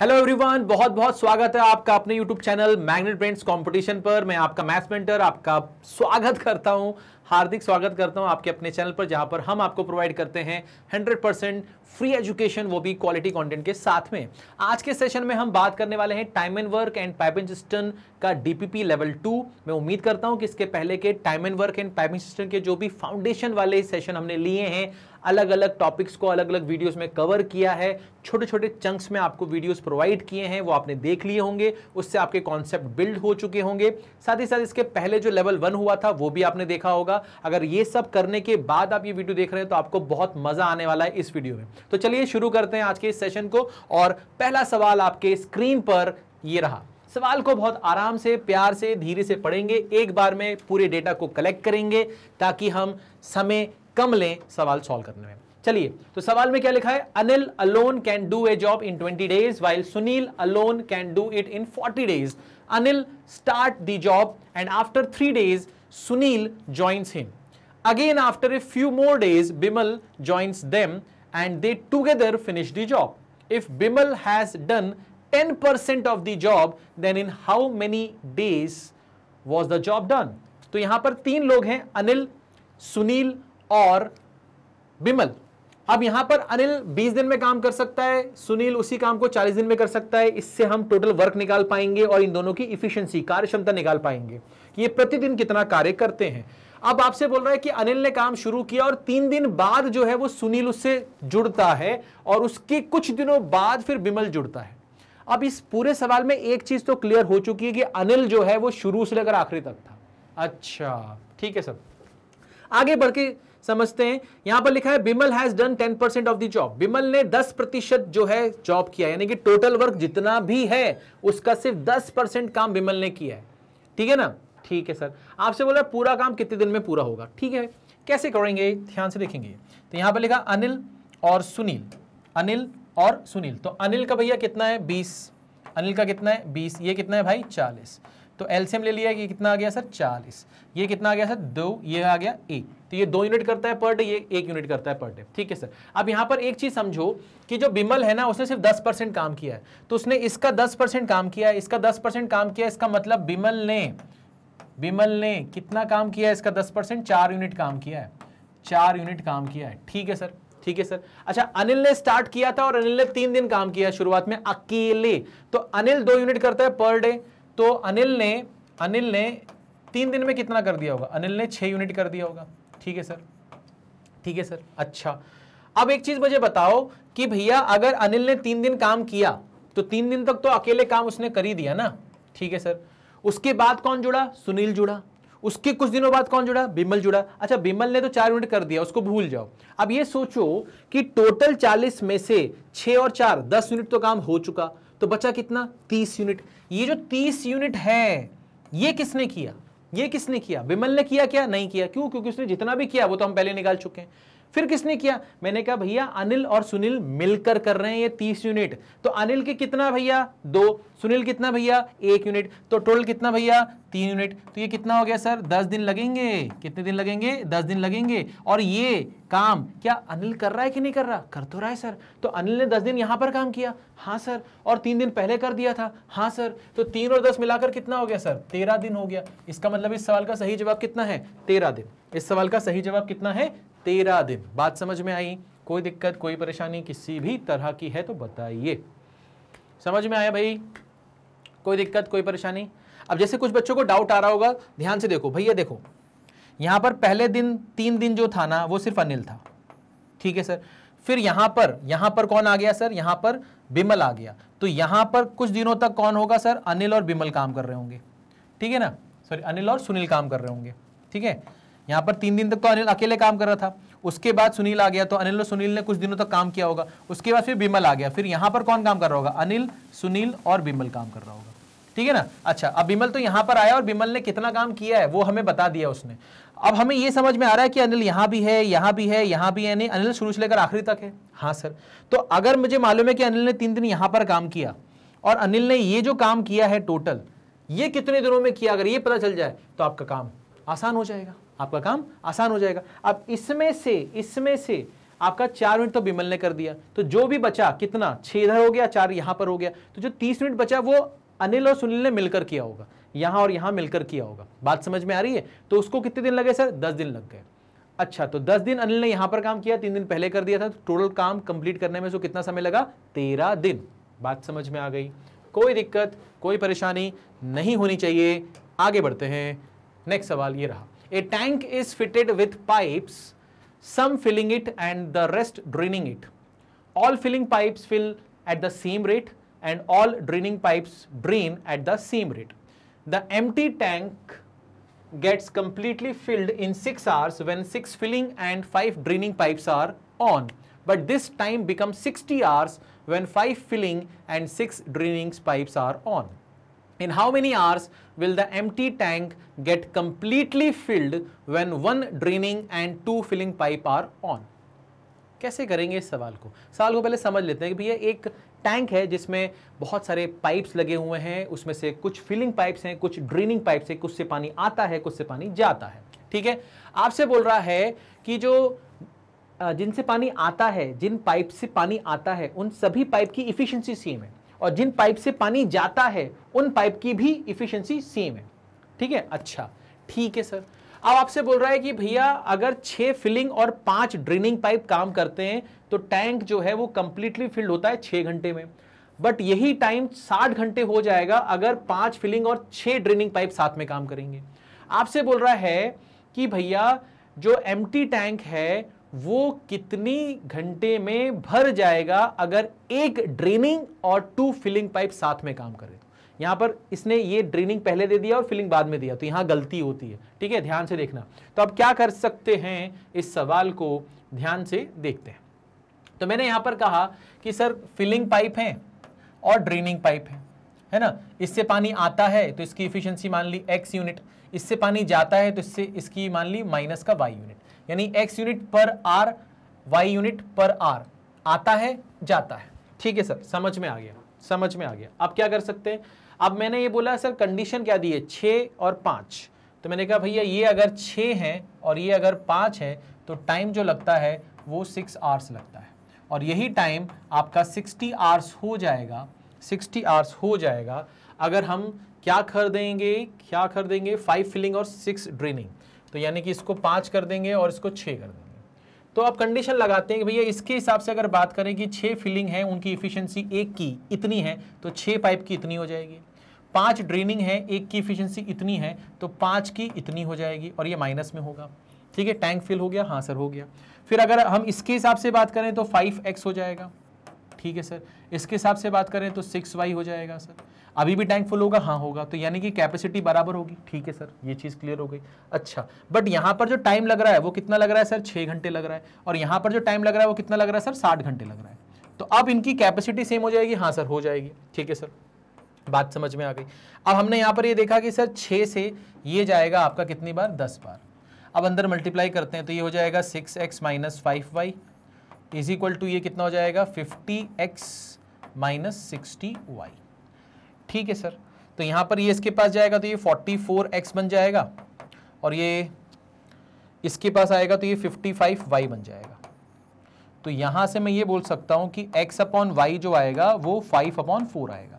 Hello everyone बहुत बहुत स्वागत है आपका अपने YouTube channel magnet brains competition पर मैं आपका मैथ्स मेंटर आपका स्वागत करता हूं हार्दिक स्वागत करता हूं आपके अपने चैनल पर जहां पर हम आपको प्रोवाइड करते हैं 100% फ्री एजुकेशन वो भी क्वालिटी कंटेंट के साथ में आज के सेशन में हम बात करने वाले हैं time and work and piping system का डीपीपी लेवल टू मैं उम्मीद करता हूं कि इसके पहले के time and work and piping system के जो भी फाउंडेशन वाले सेशन हमने लिए हैं अलग अलग टॉपिक्स को अलग अलग वीडियोस में कवर किया है छोटे छोटे चंक्स में आपको वीडियोस प्रोवाइड किए हैं वो आपने देख लिए होंगे उससे आपके कॉन्सेप्ट बिल्ड हो चुके होंगे साथ ही साथ इसके पहले जो लेवल वन हुआ था वो भी आपने देखा होगा होगा अगर ये सब करने के बाद आप ये वीडियो देख रहे हैं तो आपको बहुत मजा आने वाला है इस वीडियो में तो चलिए शुरू करते हैं आज के इस सेशन को और पहला सवाल आपके स्क्रीन पर ये रहा सवाल को बहुत आराम से प्यार से धीरे से पढ़ेंगे एक बार में पूरे डेटा को कलेक्ट करेंगे ताकि हम समय कम लें सवाल सॉल्व करने में चलिए तो सवाल में क्या लिखा है Anil alone can do a job in 20 days while Sunil alone can do it in 40 days Anil start the job and after three days Sunil joins him. Again after a few more days, Bimal joins them and they together finish the job. If Bimal has done 10% of the job, then in how many days was the job done? तो यहां पर तीन लोग हैं अनिल सुनील और बिमल अब यहां पर अनिल 20 दिन में काम कर सकता है सुनील उसी काम को 40 दिन में कर सकता है इससे हम टोटल वर्क निकाल पाएंगे और इन दोनों की इफिशियंसी कार्य क्षमता निकाल पाएंगे ये प्रतिदिन कितना कार्य करते हैं अब आपसे बोल रहा है कि अनिल ने काम शुरू किया और तीन दिन बाद जो है वो सुनील उससे जुड़ता है और उसके कुछ दिनों बाद फिर बिमल जुड़ता है अब इस पूरे सवाल में एक चीज तो क्लियर हो चुकी है कि अनिल जो है वो शुरू से लेकर आखिरी तक था अच्छा ठीक है सर आगे बढ़ के समझते हैं यहां पर लिखा है Bimal has done 10 percent of the job Bimal ने 10 प्रतिशत जो है जॉब किया यानी कि टोटल वर्क जितना भी है उसका सिर्फ 10 परसेंट काम बिमल ने किया है ठीक है ना ठीक है सर आपसे बोला पूरा काम कितने दिन में पूरा होगा ठीक है कैसे करेंगे ध्यान से देखेंगे तो यहाँ पर लिखा अनिल और सुनील अनिल और सुनील तो अनिल का भैया कितना है बीस अनिल का कितना है बीस ये कितना है भाई चालीस तो एल्सियम ले लिया कि कितना आ गया सर चालीस ये कितना आ गया सर दो ये आ गया एक तो ये दो यूनिट करता है पर डे ये एक यूनिट करता है पर डे ठीक है सर अब यहाँ पर एक चीज़ समझो कि जो बिमल है ना उसने सिर्फ दस परसेंट काम किया है तो उसने इसका दस परसेंट काम किया है इसका दस परसेंट काम किया इसका मतलब बिमल ने विमल ने कितना काम किया है इसका दस परसेंट चार यूनिट काम किया है चार यूनिट काम किया है ठीक है सर ठीक है सर अच्छा अनिल ने स्टार्ट किया था और अनिल ने तीन दिन काम किया शुरुआत में अकेले तो अनिल दो यूनिट करता है पर डे तो अनिल ने अनिल ने तीन दिन में कितना कर दिया होगा अनिल ने छह यूनिट कर दिया होगा ठीक है सर ठीक है सर अच्छा अब एक चीज़ मुझे बताओ कि भैया अगर अनिल ने तीन दिन काम किया तो तीन दिन तक तो अकेले काम उसने कर ही दिया ना ठीक है सर उसके बाद कौन जुड़ा सुनील जुड़ा उसके कुछ दिनों बाद कौन जुड़ा बिमल जुड़ा अच्छा बिमल ने तो चार यूनिट कर दिया उसको भूल जाओ अब ये सोचो कि टोटल 40 में से छह और चार 10 यूनिट तो काम हो चुका तो बचा कितना 30 यूनिट ये जो 30 यूनिट है ये किसने किया ये किसने किया बिमल ने किया क्या नहीं किया क्यों क्योंकि उसने जितना भी किया वो तो हम पहले निकाल चुके हैं फिर किसने किया मैंने कहा भैया अनिल और सुनील मिलकर कर रहे हैं ये तीस यूनिट तो अनिल के कितना भैया दो सुनील कितना भैया एक यूनिट तो टोटल कितना भैया तीन यूनिट तो ये कितना हो गया सर दस दिन लगेंगे कितने दिन लगेंगे दस दिन लगेंगे और ये काम क्या अनिल कर रहा है कि नहीं कर रहा कर तो रहा है सर तो अनिल ने दस दिन यहाँ पर काम किया हाँ सर और तीन दिन पहले कर दिया था हाँ सर तो तीन और दस मिलाकर कितना हो गया सर तेरह दिन हो गया इसका मतलब इस सवाल का सही जवाब कितना है तेरह दिन इस सवाल का सही जवाब कितना है तेरह दिन बात समझ में आई कोई दिक्कत कोई परेशानी किसी भी तरह की है तो बताइए समझ में आया भाई कोई दिक्कत कोई परेशानी अब जैसे कुछ बच्चों को डाउट आ रहा होगा ध्यान से देखो भैया देखो यहाँ पर पहले दिन तीन दिन जो था ना वो सिर्फ अनिल था ठीक है सर फिर यहाँ पर यहाँ पर कौन आ गया सर यहाँ पर बिमल आ गया तो यहाँ पर कुछ दिनों तक कौन होगा सर अनिल और बिमल काम कर रहे होंगे ठीक है ना सॉरी अनिल और सुनील काम कर रहे होंगे ठीक है यहाँ पर तीन दिन तक तो अनिल अकेले काम कर रहा था उसके बाद सुनील आ गया तो अनिल और सुनील ने कुछ दिनों तक तो काम किया होगा उसके बाद फिर बिमल आ गया फिर यहाँ पर कौन काम कर रहा होगा अनिल सुनील और बिमल काम कर रहा होगा ठीक है ना अच्छा अब बिमल तो यहाँ पर आया और बिमल ने कितना काम किया है वो हमें बता दिया उसने अब हमें ये समझ में आ रहा है कि अनिल यहाँ भी है यहाँ भी है यहाँ भी है नहीं अनिल शुरू से लेकर आखिरी तक है हाँ सर तो अगर मुझे मालूम है कि अनिल ने तीन दिन यहाँ पर काम किया और अनिल ने ये जो काम किया है टोटल ये कितने दिनों में किया अगर ये पता चल जाए तो आपका काम आसान हो जाएगा आपका काम आसान हो जाएगा अब इसमें से इसमें से आपका चार मिनट तो बिमल ने कर दिया तो जो भी बचा कितना छह इधर हो गया चार यहां पर हो गया तो जो तीस मिनट बचा वो अनिल और सुनील ने मिलकर किया होगा यहां और यहां मिलकर किया होगा बात समझ में आ रही है तो उसको कितने दिन लगे सर दस दिन लग गए अच्छा तो दस दिन अनिल ने यहां पर काम किया तीन दिन पहले कर दिया था तो टोटल काम कंप्लीट करने में उसको कितना समय लगा तेरह दिन बात समझ में आ गई कोई दिक्कत कोई परेशानी नहीं होनी चाहिए आगे बढ़ते हैं नेक्स्ट सवाल ये रहा A tank is fitted with pipes, some filling it and the rest draining it. All filling pipes fill at the same rate and all draining pipes drain at the same rate. The empty tank gets completely filled in 6 hours when 6 filling and 5 draining pipes are on. But this time becomes 60 hours when 5 filling and 6 draining pipes are on. in how many hours will the empty tank get completely filled when one draining and two filling pipe are on? कैसे करेंगे इस सवाल को सवाल को पहले समझ लेते हैं कि भैया एक टैंक है जिसमें बहुत सारे पाइप्स लगे हुए हैं उसमें से कुछ फिलिंग पाइप्स हैं कुछ ड्रेनिंग पाइप्स हैं कुछ से पानी आता है कुछ से पानी जाता है ठीक है आपसे बोल रहा है कि जो जिनसे पानी आता है जिन पाइप से पानी आता है उन सभी पाइप की इफिशियंसी सेम है और जिन पाइप से पानी जाता है उन पाइप की भी इफिशियंसी सेम है ठीक है अच्छा ठीक है सर अब आपसे बोल रहा है कि भैया अगर छह फिलिंग और पांच ड्रेनिंग पाइप काम करते हैं तो टैंक जो है वो कंप्लीटली फिल्ड होता है छह घंटे में बट यही टाइम साठ घंटे हो जाएगा अगर पांच फिलिंग और छह ड्रेनिंग पाइप साथ में काम करेंगे आपसे बोल रहा है कि भैया जो एम टैंक है वो कितनी घंटे में भर जाएगा अगर एक ड्रेनिंग और टू फिलिंग पाइप साथ में काम करे तो। यहाँ पर इसने ये ड्रेनिंग पहले दे दिया और फिलिंग बाद में दिया तो यहाँ गलती होती है ठीक है ध्यान से देखना तो अब क्या कर सकते हैं इस सवाल को ध्यान से देखते हैं तो मैंने यहाँ पर कहा कि सर फिलिंग पाइप है और ड्रेनिंग पाइप है है ना इससे पानी आता है तो इसकी इफिशियंसी मान ली एक्स यूनिट इससे पानी जाता है तो इससे इसकी मान ली माइनस का वाई यूनिट यानी एक्स यूनिट पर आर वाई यूनिट पर आर आता है जाता है ठीक है सर समझ में आ गया समझ में आ गया अब क्या कर सकते हैं अब मैंने ये बोला सर कंडीशन क्या दी है छ और पाँच तो मैंने कहा भैया ये अगर छः है और ये अगर पाँच है तो टाइम जो लगता है वो सिक्स आवर्स लगता है और यही टाइम आपका सिक्सटी आवर्स हो जाएगा सिक्सटी आवर्स हो जाएगा अगर हम क्या कर देंगे क्या कर देंगे फाइव फिलिंग और सिक्स ड्रेनिंग तो यानी कि इसको पाँच कर देंगे और इसको छः कर देंगे तो आप कंडीशन लगाते हैं कि भैया इसके हिसाब से अगर बात करें कि छः फिलिंग है उनकी इफिशियंसी एक की इतनी है तो छः पाइप की इतनी हो जाएगी पाँच ड्रेनिंग है एक की इफिशियंसी इतनी है तो पाँच की इतनी हो जाएगी और ये माइनस में होगा ठीक है टैंक फिल हो गया हाँ सर हो गया फिर अगर हम इसके हिसाब से बात करें तो फाइव एक्स हो जाएगा ठीक है सर इसके हिसाब से बात करें तो सिक्स वाई हो जाएगा सर अभी भी टैंक फुल होगा हाँ होगा तो यानी कि कैपेसिटी बराबर होगी ठीक है सर ये चीज़ क्लियर हो गई अच्छा बट यहाँ पर जो टाइम लग रहा है वो कितना लग रहा है सर छः घंटे लग रहा है और यहाँ पर जो टाइम लग रहा है वो कितना लग रहा है सर साठ घंटे लग रहा है तो अब इनकी कैपेसिटी सेम हो जाएगी हाँ सर हो जाएगी ठीक है सर बात समझ में आ गई अब हमने यहाँ पर ये देखा कि सर छः से ये जाएगा आपका कितनी बार दस बार अब अंदर मल्टीप्लाई करते हैं तो ये हो जाएगा six X minus five Y is equal to ये कितना हो जाएगा fifty X minus sixty Y ठीक है सर तो यहाँ पर ये इसके पास जाएगा तो ये फोर्टी फोर एक्स बन जाएगा और ये इसके पास आएगा तो ये फिफ्टी फाइव वाई बन जाएगा तो यहाँ से मैं ये बोल सकता हूँ कि x अपॉन वाई जो आएगा वो फाइव अपॉन फोर आएगा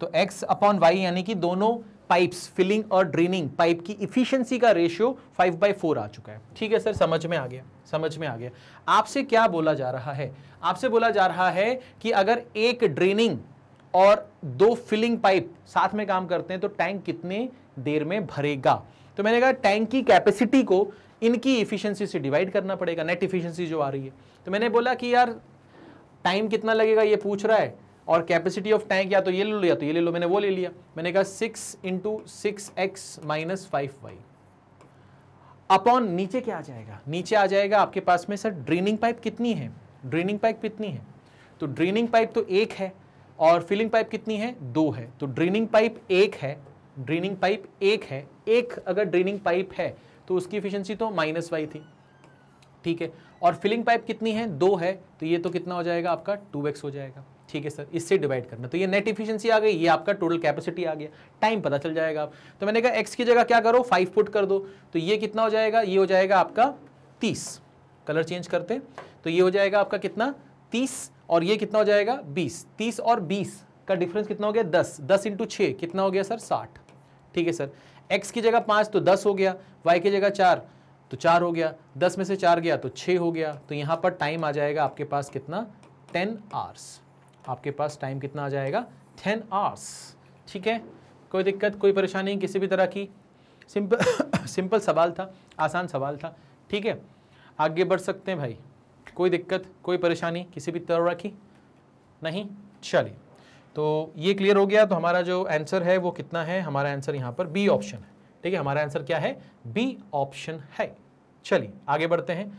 तो x अपॉन वाई यानी कि दोनों पाइप्स फिलिंग और ड्रेनिंग पाइप की इफिशियंसी का रेशियो फाइव बाई फोर आ चुका है ठीक है सर समझ में आ गया समझ में आ गया आपसे क्या बोला जा रहा है आपसे बोला जा रहा है कि अगर एक ड्रेनिंग और दो फिलिंग पाइप साथ में काम करते हैं तो टैंक कितने देर में भरेगा तो मैंने कहा टैंक की कैपेसिटी को इनकी इफिशियंसी से डिवाइड करना पड़ेगा नेट इफिशियंसी जो आ रही है तो मैंने बोला कि यार टाइम कितना लगेगा ये पूछ रहा है और कैपेसिटी ऑफ टैंक या तो ये ले लो या तो ये ले लो मैंने वो ले लिया मैंने कहा six into six X minus five Y upon नीचे क्या आ जाएगा नीचे आ जाएगा आपके पास में सर ड्रेनिंग पाइप कितनी है ड्रेनिंग पाइप कितनी है तो ड्रेनिंग पाइप तो एक है और फिलिंग पाइप कितनी है दो है तो ड्रेनिंग पाइप एक है ड्रेनिंग पाइप एक है एक अगर ड्रेनिंग पाइप है तो उसकी इफिशियंसी तो माइनस वाई थी ठीक है और फिलिंग पाइप कितनी है दो है तो ये तो कितना हो जाएगा आपका टू एक्स हो जाएगा ठीक है सर इससे डिवाइड करना तो ये नेट इफिशियंसी आ गई ये आपका टोटल कैपेसिटी आ गया टाइम पता चल जाएगा आप तो मैंने कहा एक्स की जगह क्या करो फाइव फुट कर दो तो ये कितना हो जाएगा ये हो जाएगा आपका तीस कलर चेंज करते तो ये हो जाएगा आपका कितना तीस और ये कितना हो जाएगा बीस तीस और बीस का डिफरेंस कितना हो गया दस दस इंटू छः कितना हो गया सर साठ ठीक है सर एक्स की जगह पाँच तो दस हो गया वाई की जगह चार तो चार हो गया दस में से चार गया तो छः हो गया तो यहाँ पर टाइम आ जाएगा आपके पास कितना टेन आवर्स आपके पास टाइम कितना आ जाएगा टेन आवर्स ठीक है कोई दिक्कत कोई परेशानी किसी भी तरह की सिंपल सिंपल सवाल था आसान सवाल था ठीक है आगे बढ़ सकते हैं भाई कोई दिक्कत कोई परेशानी किसी भी तरह की नहीं चलिए तो ये क्लियर हो गया तो हमारा जो आंसर है वो कितना है हमारा आंसर यहाँ पर बी ऑप्शन है ठीक है हमारा आंसर क्या है बी ऑप्शन है चलिए आगे बढ़ते हैं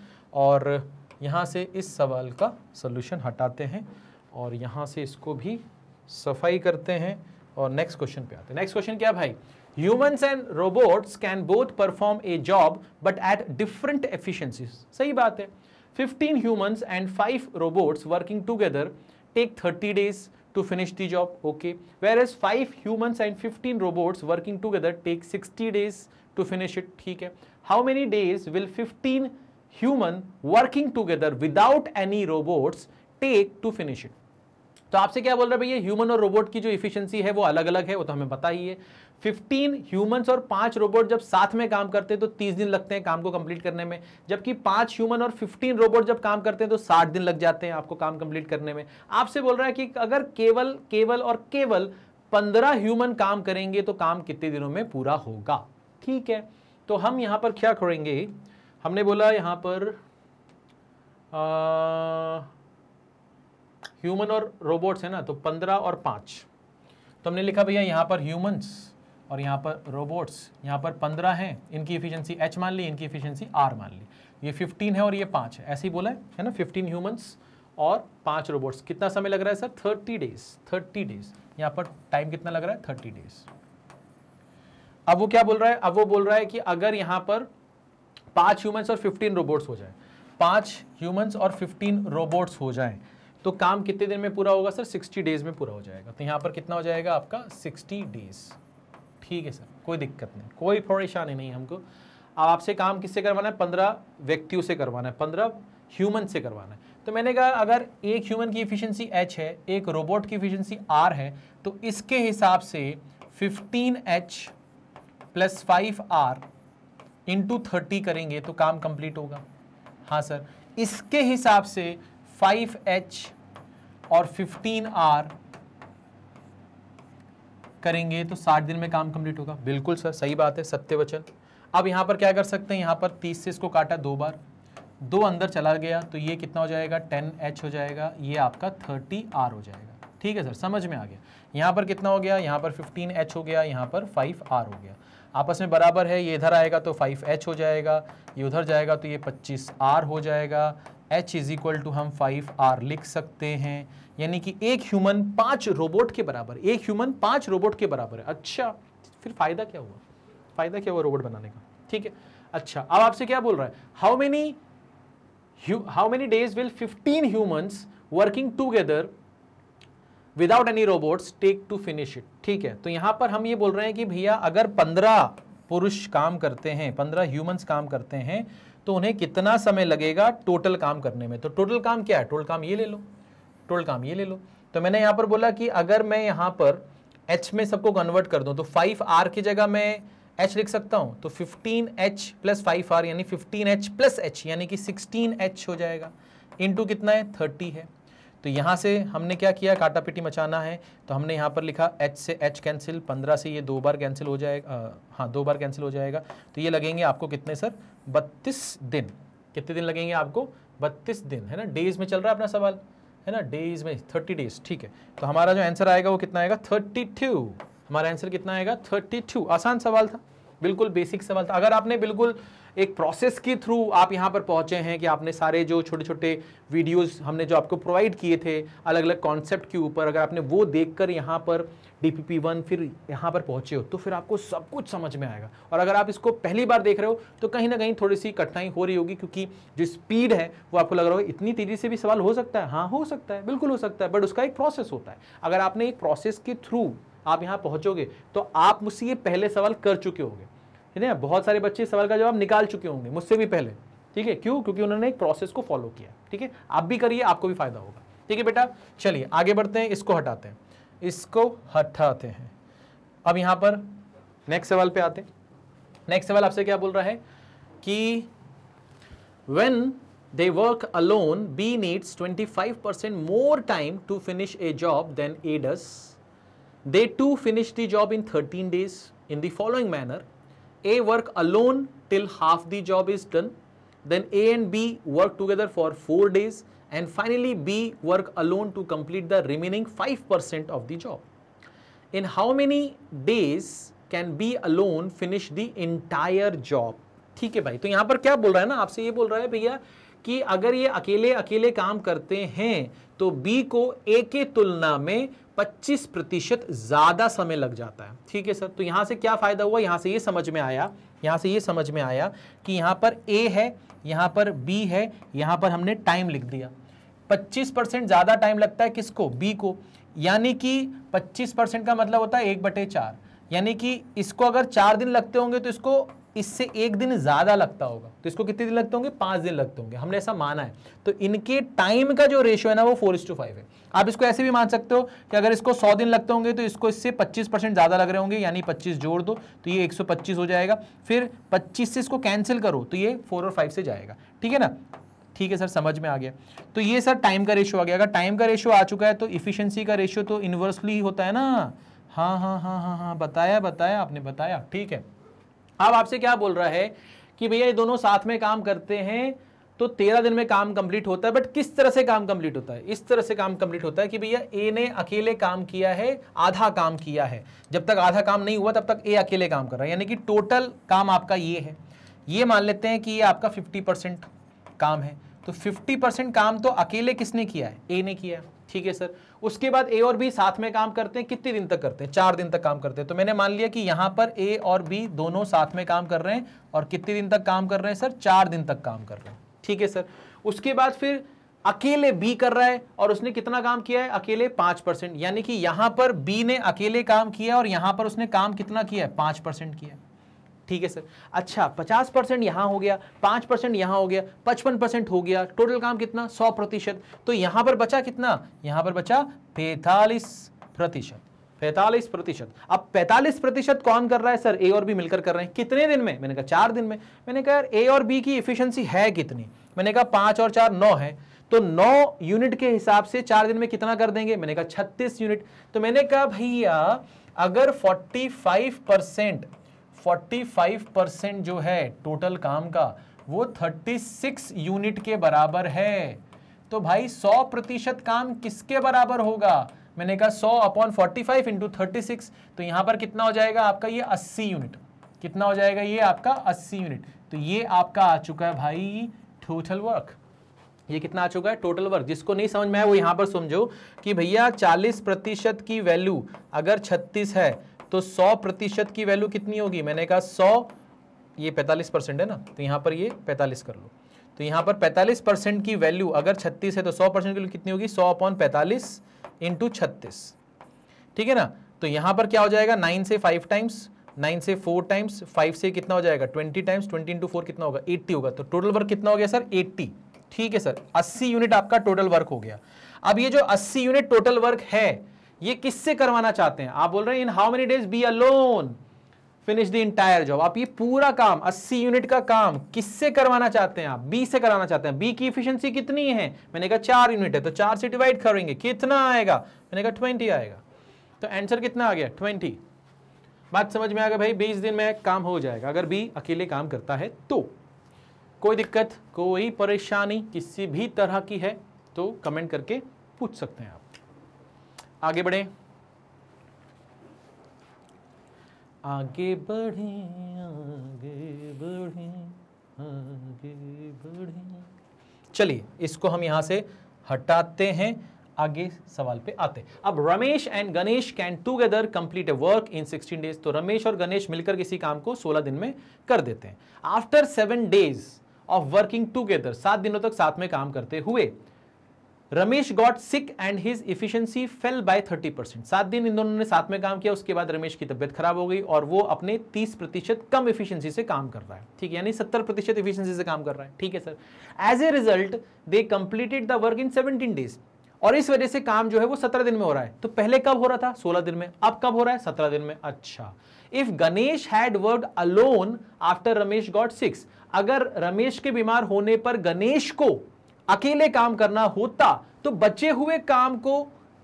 और यहाँ से इस सवाल का सोल्यूशन हटाते हैं और यहां से इसको भी सफाई करते हैं और नेक्स्ट क्वेश्चन पे आते हैं नेक्स्ट क्वेश्चन क्या भाई humans and robots can both perform a job but at different efficiencies सही बात है fifteen humans and five robots working together take thirty days to finish the job okay whereas five humans and fifteen robots working together take sixty days to finish it ठीक है how many days will fifteen human working together without any robots take to finish it तो आपसे क्या बोल रहा है भैया human और रोबोट की जो इफिशियंसी है वो अलग अलग है वो तो हमें पता ही है फिफ्टीन ह्यूमंस और पांच रोबोट जब साथ में काम करते हैं तो तीस दिन लगते हैं काम को कंप्लीट करने में जबकि पांच ह्यूमन और फिफ्टीन रोबोट जब काम करते हैं तो साठ दिन लग जाते हैं आपको काम कंप्लीट करने में आपसे बोल रहा है कि अगर केवल केवल और केवल पंद्रह ह्यूमन काम करेंगे तो काम कितने दिनों में पूरा होगा ठीक है तो हम यहाँ पर क्या करेंगे हमने बोला यहां पर आ, ह्यूमन और रोबोट्स है ना तो पंद्रह और पाँच तो हमने लिखा भैया यहाँ पर ह्यूमन्स और यहाँ पर रोबोट्स यहाँ पर पंद्रह हैं इनकी इफिशियंसी एच मान ली इनकी इफिशियंसी आर मान ली ये फिफ्टीन है और ये पाँच है ऐसे ही बोला है है ना फिफ्टीन ह्यूमन्स और पाँच रोबोट्स कितना समय लग रहा है sir thirty days thirty days यहाँ पर टाइम कितना लग रहा है थर्टी डेज अब वो क्या बोल रहा है अब वो बोल रहा है कि अगर यहाँ पर पाँच ह्यूमन्स और फिफ्टीन रोबोट्स हो जाए पाँच ह्यूमन्स और फिफ्टीन रोबोट्स हो जाए तो काम कितने दिन में पूरा होगा सर 60 डेज में पूरा हो जाएगा तो यहाँ पर कितना हो जाएगा आपका 60 डेज ठीक है सर कोई दिक्कत नहीं कोई परेशानी नहीं हमको अब आपसे काम किससे करवाना है पंद्रह व्यक्तियों से करवाना है पंद्रह ह्यूमन से करवाना है तो मैंने कहा अगर एक ह्यूमन की इफिशियंसी एच है एक रोबोट की इफिशियंसी आर है तो इसके हिसाब से fifteen H plus five R into thirty करेंगे तो काम कंप्लीट होगा हाँ सर इसके हिसाब से फाइव एच और फिफ्टीन आर करेंगे तो साठ दिन में काम कंप्लीट होगा बिल्कुल सर सही बात है सत्य वचन अब यहाँ पर क्या कर सकते हैं यहाँ पर तीस से इसको काटा दो बार दो अंदर चला गया तो ये कितना हो जाएगा टेन एच हो जाएगा ये आपका थर्टी आर हो जाएगा ठीक है सर समझ में आ गया यहाँ पर कितना हो गया यहाँ पर फिफ्टीन एच हो गया यहाँ पर फाइव आर हो गया आपस में बराबर है ये इधर आएगा तो फाइव एच हो जाएगा ये उधर जाएगा तो ये पच्चीस आर हो जाएगा एच इज इक्वल टू हम फाइव आर लिख सकते हैं यानी कि एक ह्यूमन पांच रोबोट के बराबर एक ह्यूमन पांच रोबोट के बराबर है अच्छा फिर फायदा क्या हुआ फायदा क्या हुआ रोबोट बनाने का ठीक है अच्छा अब आपसे क्या बोल रहा है how many how many days will fifteen humans working together without any robots take to finish it ठीक है तो यहाँ पर हम ये बोल रहे हैं कि भैया अगर पंद्रह पुरुष काम करते हैं पंद्रह ह्यूमंस काम करते हैं तो उन्हें कितना समय लगेगा टोटल काम करने में तो टोटल काम क्या है टोटल काम ये ले लो टोटल काम ये ले लो तो मैंने यहाँ पर बोला कि अगर मैं यहाँ पर एच में सबको कन्वर्ट कर दूँ तो फाइव आर की जगह मैं एच लिख सकता हूँ तो fifteen H plus five R यानी फिफ्टीन एच प्लस एच यानी कि सिक्सटीन एच हो जाएगा इंटू कितना है थर्टी है तो यहाँ से हमने क्या किया काटा पिटी मचाना है तो हमने यहाँ पर लिखा एच से एच कैंसिल पंद्रह से ये दो बार कैंसिल हो जाएगा हाँ दो बार कैंसिल हो जाएगा तो ये लगेंगे आपको कितने सर बत्तीस दिन कितने दिन लगेंगे आपको बत्तीस दिन है ना डेज में चल रहा है अपना सवाल है ना डेज में थर्टी डेज ठीक है तो हमारा जो आंसर आएगा वो कितना आएगा थर्टी टू हमारा आंसर कितना आएगा थर्टी टू आसान सवाल था बिल्कुल बेसिक सवाल था अगर आपने बिल्कुल एक प्रोसेस के थ्रू आप यहाँ पर पहुँचे हैं कि आपने सारे जो छोटे छोटे वीडियोस हमने जो आपको प्रोवाइड किए थे अलग अलग कॉन्सेप्ट के ऊपर अगर आपने वो देख कर यहाँ पर डी पी वन फिर यहाँ पर पहुँचे हो तो फिर आपको सब कुछ समझ में आएगा और अगर आप इसको पहली बार देख रहे हो तो कहीं ना कहीं थोड़ी सी कठिनाई हो रही होगी क्योंकि जो स्पीड है वो आपको लग रहा होगा इतनी तेज़ी से भी सवाल हो सकता है हाँ हो सकता है बिल्कुल हो सकता है बट उसका एक प्रोसेस होता है अगर आपने एक प्रोसेस के थ्रू आप यहाँ पहुँचोगे तो आप मुझसे ये पहले सवाल कर चुके होंगे ठीक है बहुत सारे बच्चे सवाल का जवाब निकाल चुके होंगे मुझसे भी पहले ठीक है क्यों क्योंकि उन्होंने एक प्रोसेस को फॉलो किया ठीक है आप भी करिए आपको भी फायदा होगा ठीक है बेटा चलिए आगे बढ़ते हैं इसको हटाते हैं इसको हटाते हैं अब यहां पर नेक्स्ट सवाल पे आते हैं नेक्स्ट सवाल आपसे क्या बोल रहा है कि when they work alone B needs 25% more time to finish a job than A does. They to finish the job in 13 days in the following manner A work alone till half the job is done. Then A and B work together for 4 days. And finally, B work alone to complete the remaining 5% of the job. In how many days can B alone finish the entire job? ठीक है भाई तो यहाँ पर क्या बोल रहा है ना आपसे ये बोल रहा है भैया कि अगर ये अकेले अकेले काम करते हैं तो बी को ए के तुलना में 25 प्रतिशत ज़्यादा समय लग जाता है ठीक है सर तो यहाँ से क्या फ़ायदा हुआ यहाँ से ये समझ में आया यहाँ से ये समझ में आया कि यहाँ पर ए है यहाँ पर बी है यहाँ पर हमने टाइम लिख दिया 25 परसेंट ज़्यादा टाइम लगता है किसको बी को यानी कि 25 परसेंट का मतलब होता है एक बटे चार यानी कि इसको अगर चार दिन लगते होंगे तो इसको इससे एक दिन ज़्यादा लगता होगा तो इसको कितने दिन लगते होंगे पाँच दिन लगते होंगे हमने ऐसा माना है तो इनके टाइम का जो रेशियो है ना वो फोर टू फाइव है आप इसको ऐसे भी मान सकते हो कि अगर इसको सौ दिन लगते होंगे तो इसको इससे पच्चीस परसेंट ज़्यादा लग रहे होंगे यानी पच्चीस जोड़ दो तो ये एक सौ पच्चीस हो जाएगा फिर पच्चीस से इसको कैंसिल करो तो ये फोर और फाइव से जाएगा ठीक है ना ठीक है सर समझ में आ गया तो ये सर टाइम का रेशियो आ गया अगर टाइम का रेशियो आ चुका है तो इफिशियंसी का रेशियो तो इन्वर्सली होता है ना हाँ हाँ हाँ हाँ हाँ बताया बताया आपने बताया ठीक है अब आपसे क्या बोल रहा है कि भैया ये दोनों साथ में काम करते हैं तो तेरह दिन में काम कंप्लीट होता है बट किस तरह से काम कंप्लीट होता है इस तरह से काम कंप्लीट होता है कि भैया ए ने अकेले काम किया है आधा काम किया है जब तक आधा काम नहीं हुआ तब तक ए अकेले काम कर रहा है यानी कि टोटल काम आपका ये है ये मान लेते हैं कि ये आपका फिफ्टी परसेंट काम है तो फिफ्टी परसेंट काम तो अकेले किसने किया है ए ने किया है ठीक है सर उसके बाद ए और बी साथ में काम करते हैं कितने दिन तक करते हैं चार दिन तक काम करते हैं तो मैंने मान लिया कि यहां पर ए और बी दोनों साथ में काम कर रहे हैं और कितने दिन तक काम कर रहे हैं सर चार दिन तक काम कर रहे हैं ठीक है सर उसके बाद फिर अकेले बी कर रहा है और उसने कितना काम किया है अकेले पांच परसेंट यानी कि यहां पर बी ने अकेले काम किया और यहां पर उसने काम कितना किया है पांच परसेंट किया है ठीक है सर अच्छा पचास परसेंट यहां हो गया पाँच परसेंट यहां हो गया पचपन परसेंट हो गया टोटल काम कितना सौ प्रतिशत तो यहां पर बचा कितना यहां पर बचा पैतालीस प्रतिशत पैंतालीस प्रतिशत अब पैंतालीस प्रतिशत कौन कर रहा है सर ए और बी मिलकर कर रहे हैं कितने दिन में मैंने कहा चार दिन में मैंने कहा ए और बी की इफिशियंसी है कितनी मैंने कहा पाँच और चार नौ है तो 9 यूनिट के हिसाब से चार दिन में कितना कर देंगे मैंने कहा 36 यूनिट तो मैंने कहा भैया अगर 45 परसेंट 45 परसेंट जो है टोटल काम का वो 36 यूनिट के बराबर है तो भाई 100 प्रतिशत काम किसके बराबर होगा मैंने कहा 100 अपॉन 45 फाइव इंटू तो यहां पर कितना हो जाएगा आपका ये 80 यूनिट कितना हो जाएगा ये आपका 80 यूनिट तो ये आपका आ चुका है भाई टोटल वर्क ये कितना आ चुका है टोटल वर्क जिसको नहीं समझ में आया वो यहां पर समझो कि भैया 40 प्रतिशत की वैल्यू अगर 36 है तो 100 प्रतिशत की वैल्यू कितनी होगी मैंने कहा 100 ये 45 परसेंट है ना तो यहाँ पर ये 45 कर लो तो यहाँ पर 45 परसेंट की वैल्यू अगर 36 है तो 100 परसेंट की कितनी होगी 100 अपॉन पैंतालीस इंटू छत्तीस ठीक है ना तो यहाँ पर क्या हो जाएगा नाइन से फाइव टाइम्स नाइन से फोर टाइम्स फाइव से कितना हो जाएगा twenty times twenty into four कितना होगा एट्टी होगा तो टोटल वर्क कितना हो गया सर एट्टी ठीक है सर अस्सी यूनिट आपका टोटल वर्क हो गया अब ये जो अस्सी यूनिट टोटल वर्क है ये किससे करवाना चाहते हैं आप बोल रहे हैं in how many days B alone finish the entire job आप ये पूरा काम 80 यूनिट का काम किससे करवाना चाहते हैं आप बी से करवाना चाहते हैं बी की इफिशियंसी कितनी है मैंने कहा चार यूनिट है तो चार से डिवाइड करेंगे कितना आएगा मैंने कहा ट्वेंटी आएगा तो आंसर कितना आ गया ट्वेंटी बात समझ में आ गया भाई बीस दिन में काम हो जाएगा अगर बी अकेले काम करता है तो कोई दिक्कत कोई परेशानी किसी भी तरह की है तो कमेंट करके पूछ सकते हैं आप आगे बढ़े आगे बढ़े आगे बढ़े आगे बढ़े चलिए इसको हम यहां से हटाते हैं आगे सवाल पे आते अब Ramesh and Ganesh can together complete a work in 16 days तो रमेश और गणेश मिलकर किसी काम को 16 दिन में कर देते हैं after seven days of working together सात दिनों तक साथ में काम करते हुए Ramesh got sick and his efficiency fell by 30 percent सात दिन इन दोनों ने साथ में काम किया उसके बाद रमेश की तबियत खराब हो गई और वो अपने 30 प्रतिशत कम इफिशियंसी से काम कर रहा है ठीक है यानी 70 प्रतिशत इफिशियंसी से काम कर रहा है ठीक है sir as a result they completed the work in 17 days और इस वजह से काम जो है वो सत्रह दिन में हो रहा है तो पहले कब हो रहा था सोलह दिन में अब कब हो रहा है सत्रह दिन में अच्छा if Ganesh had work alone after Ramesh got sick अगर रमेश के बीमार होने पर गणेश को अकेले काम करना होता तो बचे हुए काम को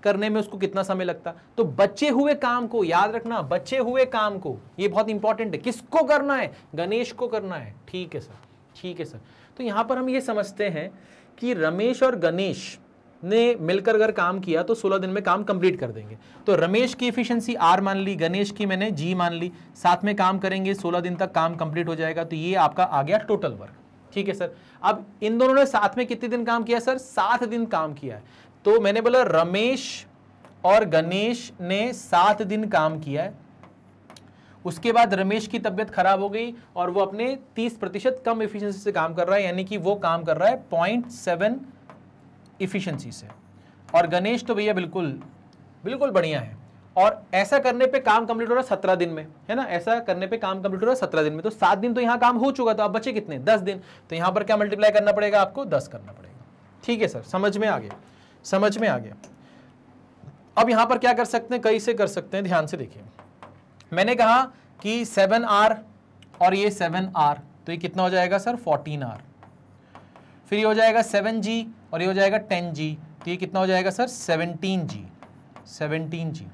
करने में उसको कितना समय लगता तो बचे हुए काम को याद रखना बचे हुए काम को ये बहुत इंपॉर्टेंट है किसको करना है गणेश को करना है ठीक है सर ठीक है सर तो यहाँ पर हम ये समझते हैं कि रमेश और गणेश ने मिलकर अगर काम किया तो 16 दिन में काम कंप्लीट कर देंगे तो रमेश की इफिशियंसी आर मान ली गणेश की मैंने जी मान ली साथ में काम करेंगे 16 दिन तक काम कंप्लीट हो जाएगा तो ये आपका आ गया टोटल वर्क ठीक है सर अब इन दोनों ने साथ में कितने दिन काम किया सर सात दिन काम किया है तो मैंने बोला रमेश और गणेश ने सात दिन काम किया है उसके बाद रमेश की तबियत खराब हो गई और वो अपने 30 प्रतिशत कम इफिशियंसी से काम कर रहा है यानी कि वो काम कर रहा है पॉइंट सेवन इफिशियंसी से और गणेश तो भैया बिल्कुल बिल्कुल बढ़िया है और ऐसा करने पे काम कंप्लीट हो रहा है सत्रह दिन में है ना ऐसा करने पे काम कंप्लीट हो रहा है सत्रह दिन में तो सात दिन तो यहाँ काम हो चुका तो अब बचे कितने दस दिन तो यहाँ पर क्या मल्टीप्लाई करना पड़ेगा आपको दस करना पड़ेगा ठीक है सर समझ में आ गया समझ में आ गया अब यहाँ पर क्या कर सकते हैं कई से कर सकते हैं ध्यान से देखिए मैंने कहा कि सेवन आर और ये सेवन आर तो ये कितना हो जाएगा सर फोर्टीन आर फिर ये हो जाएगा सेवन जी और ये हो जाएगा टेन जी तो ये कितना हो जाएगा sir seventeen G seventeen G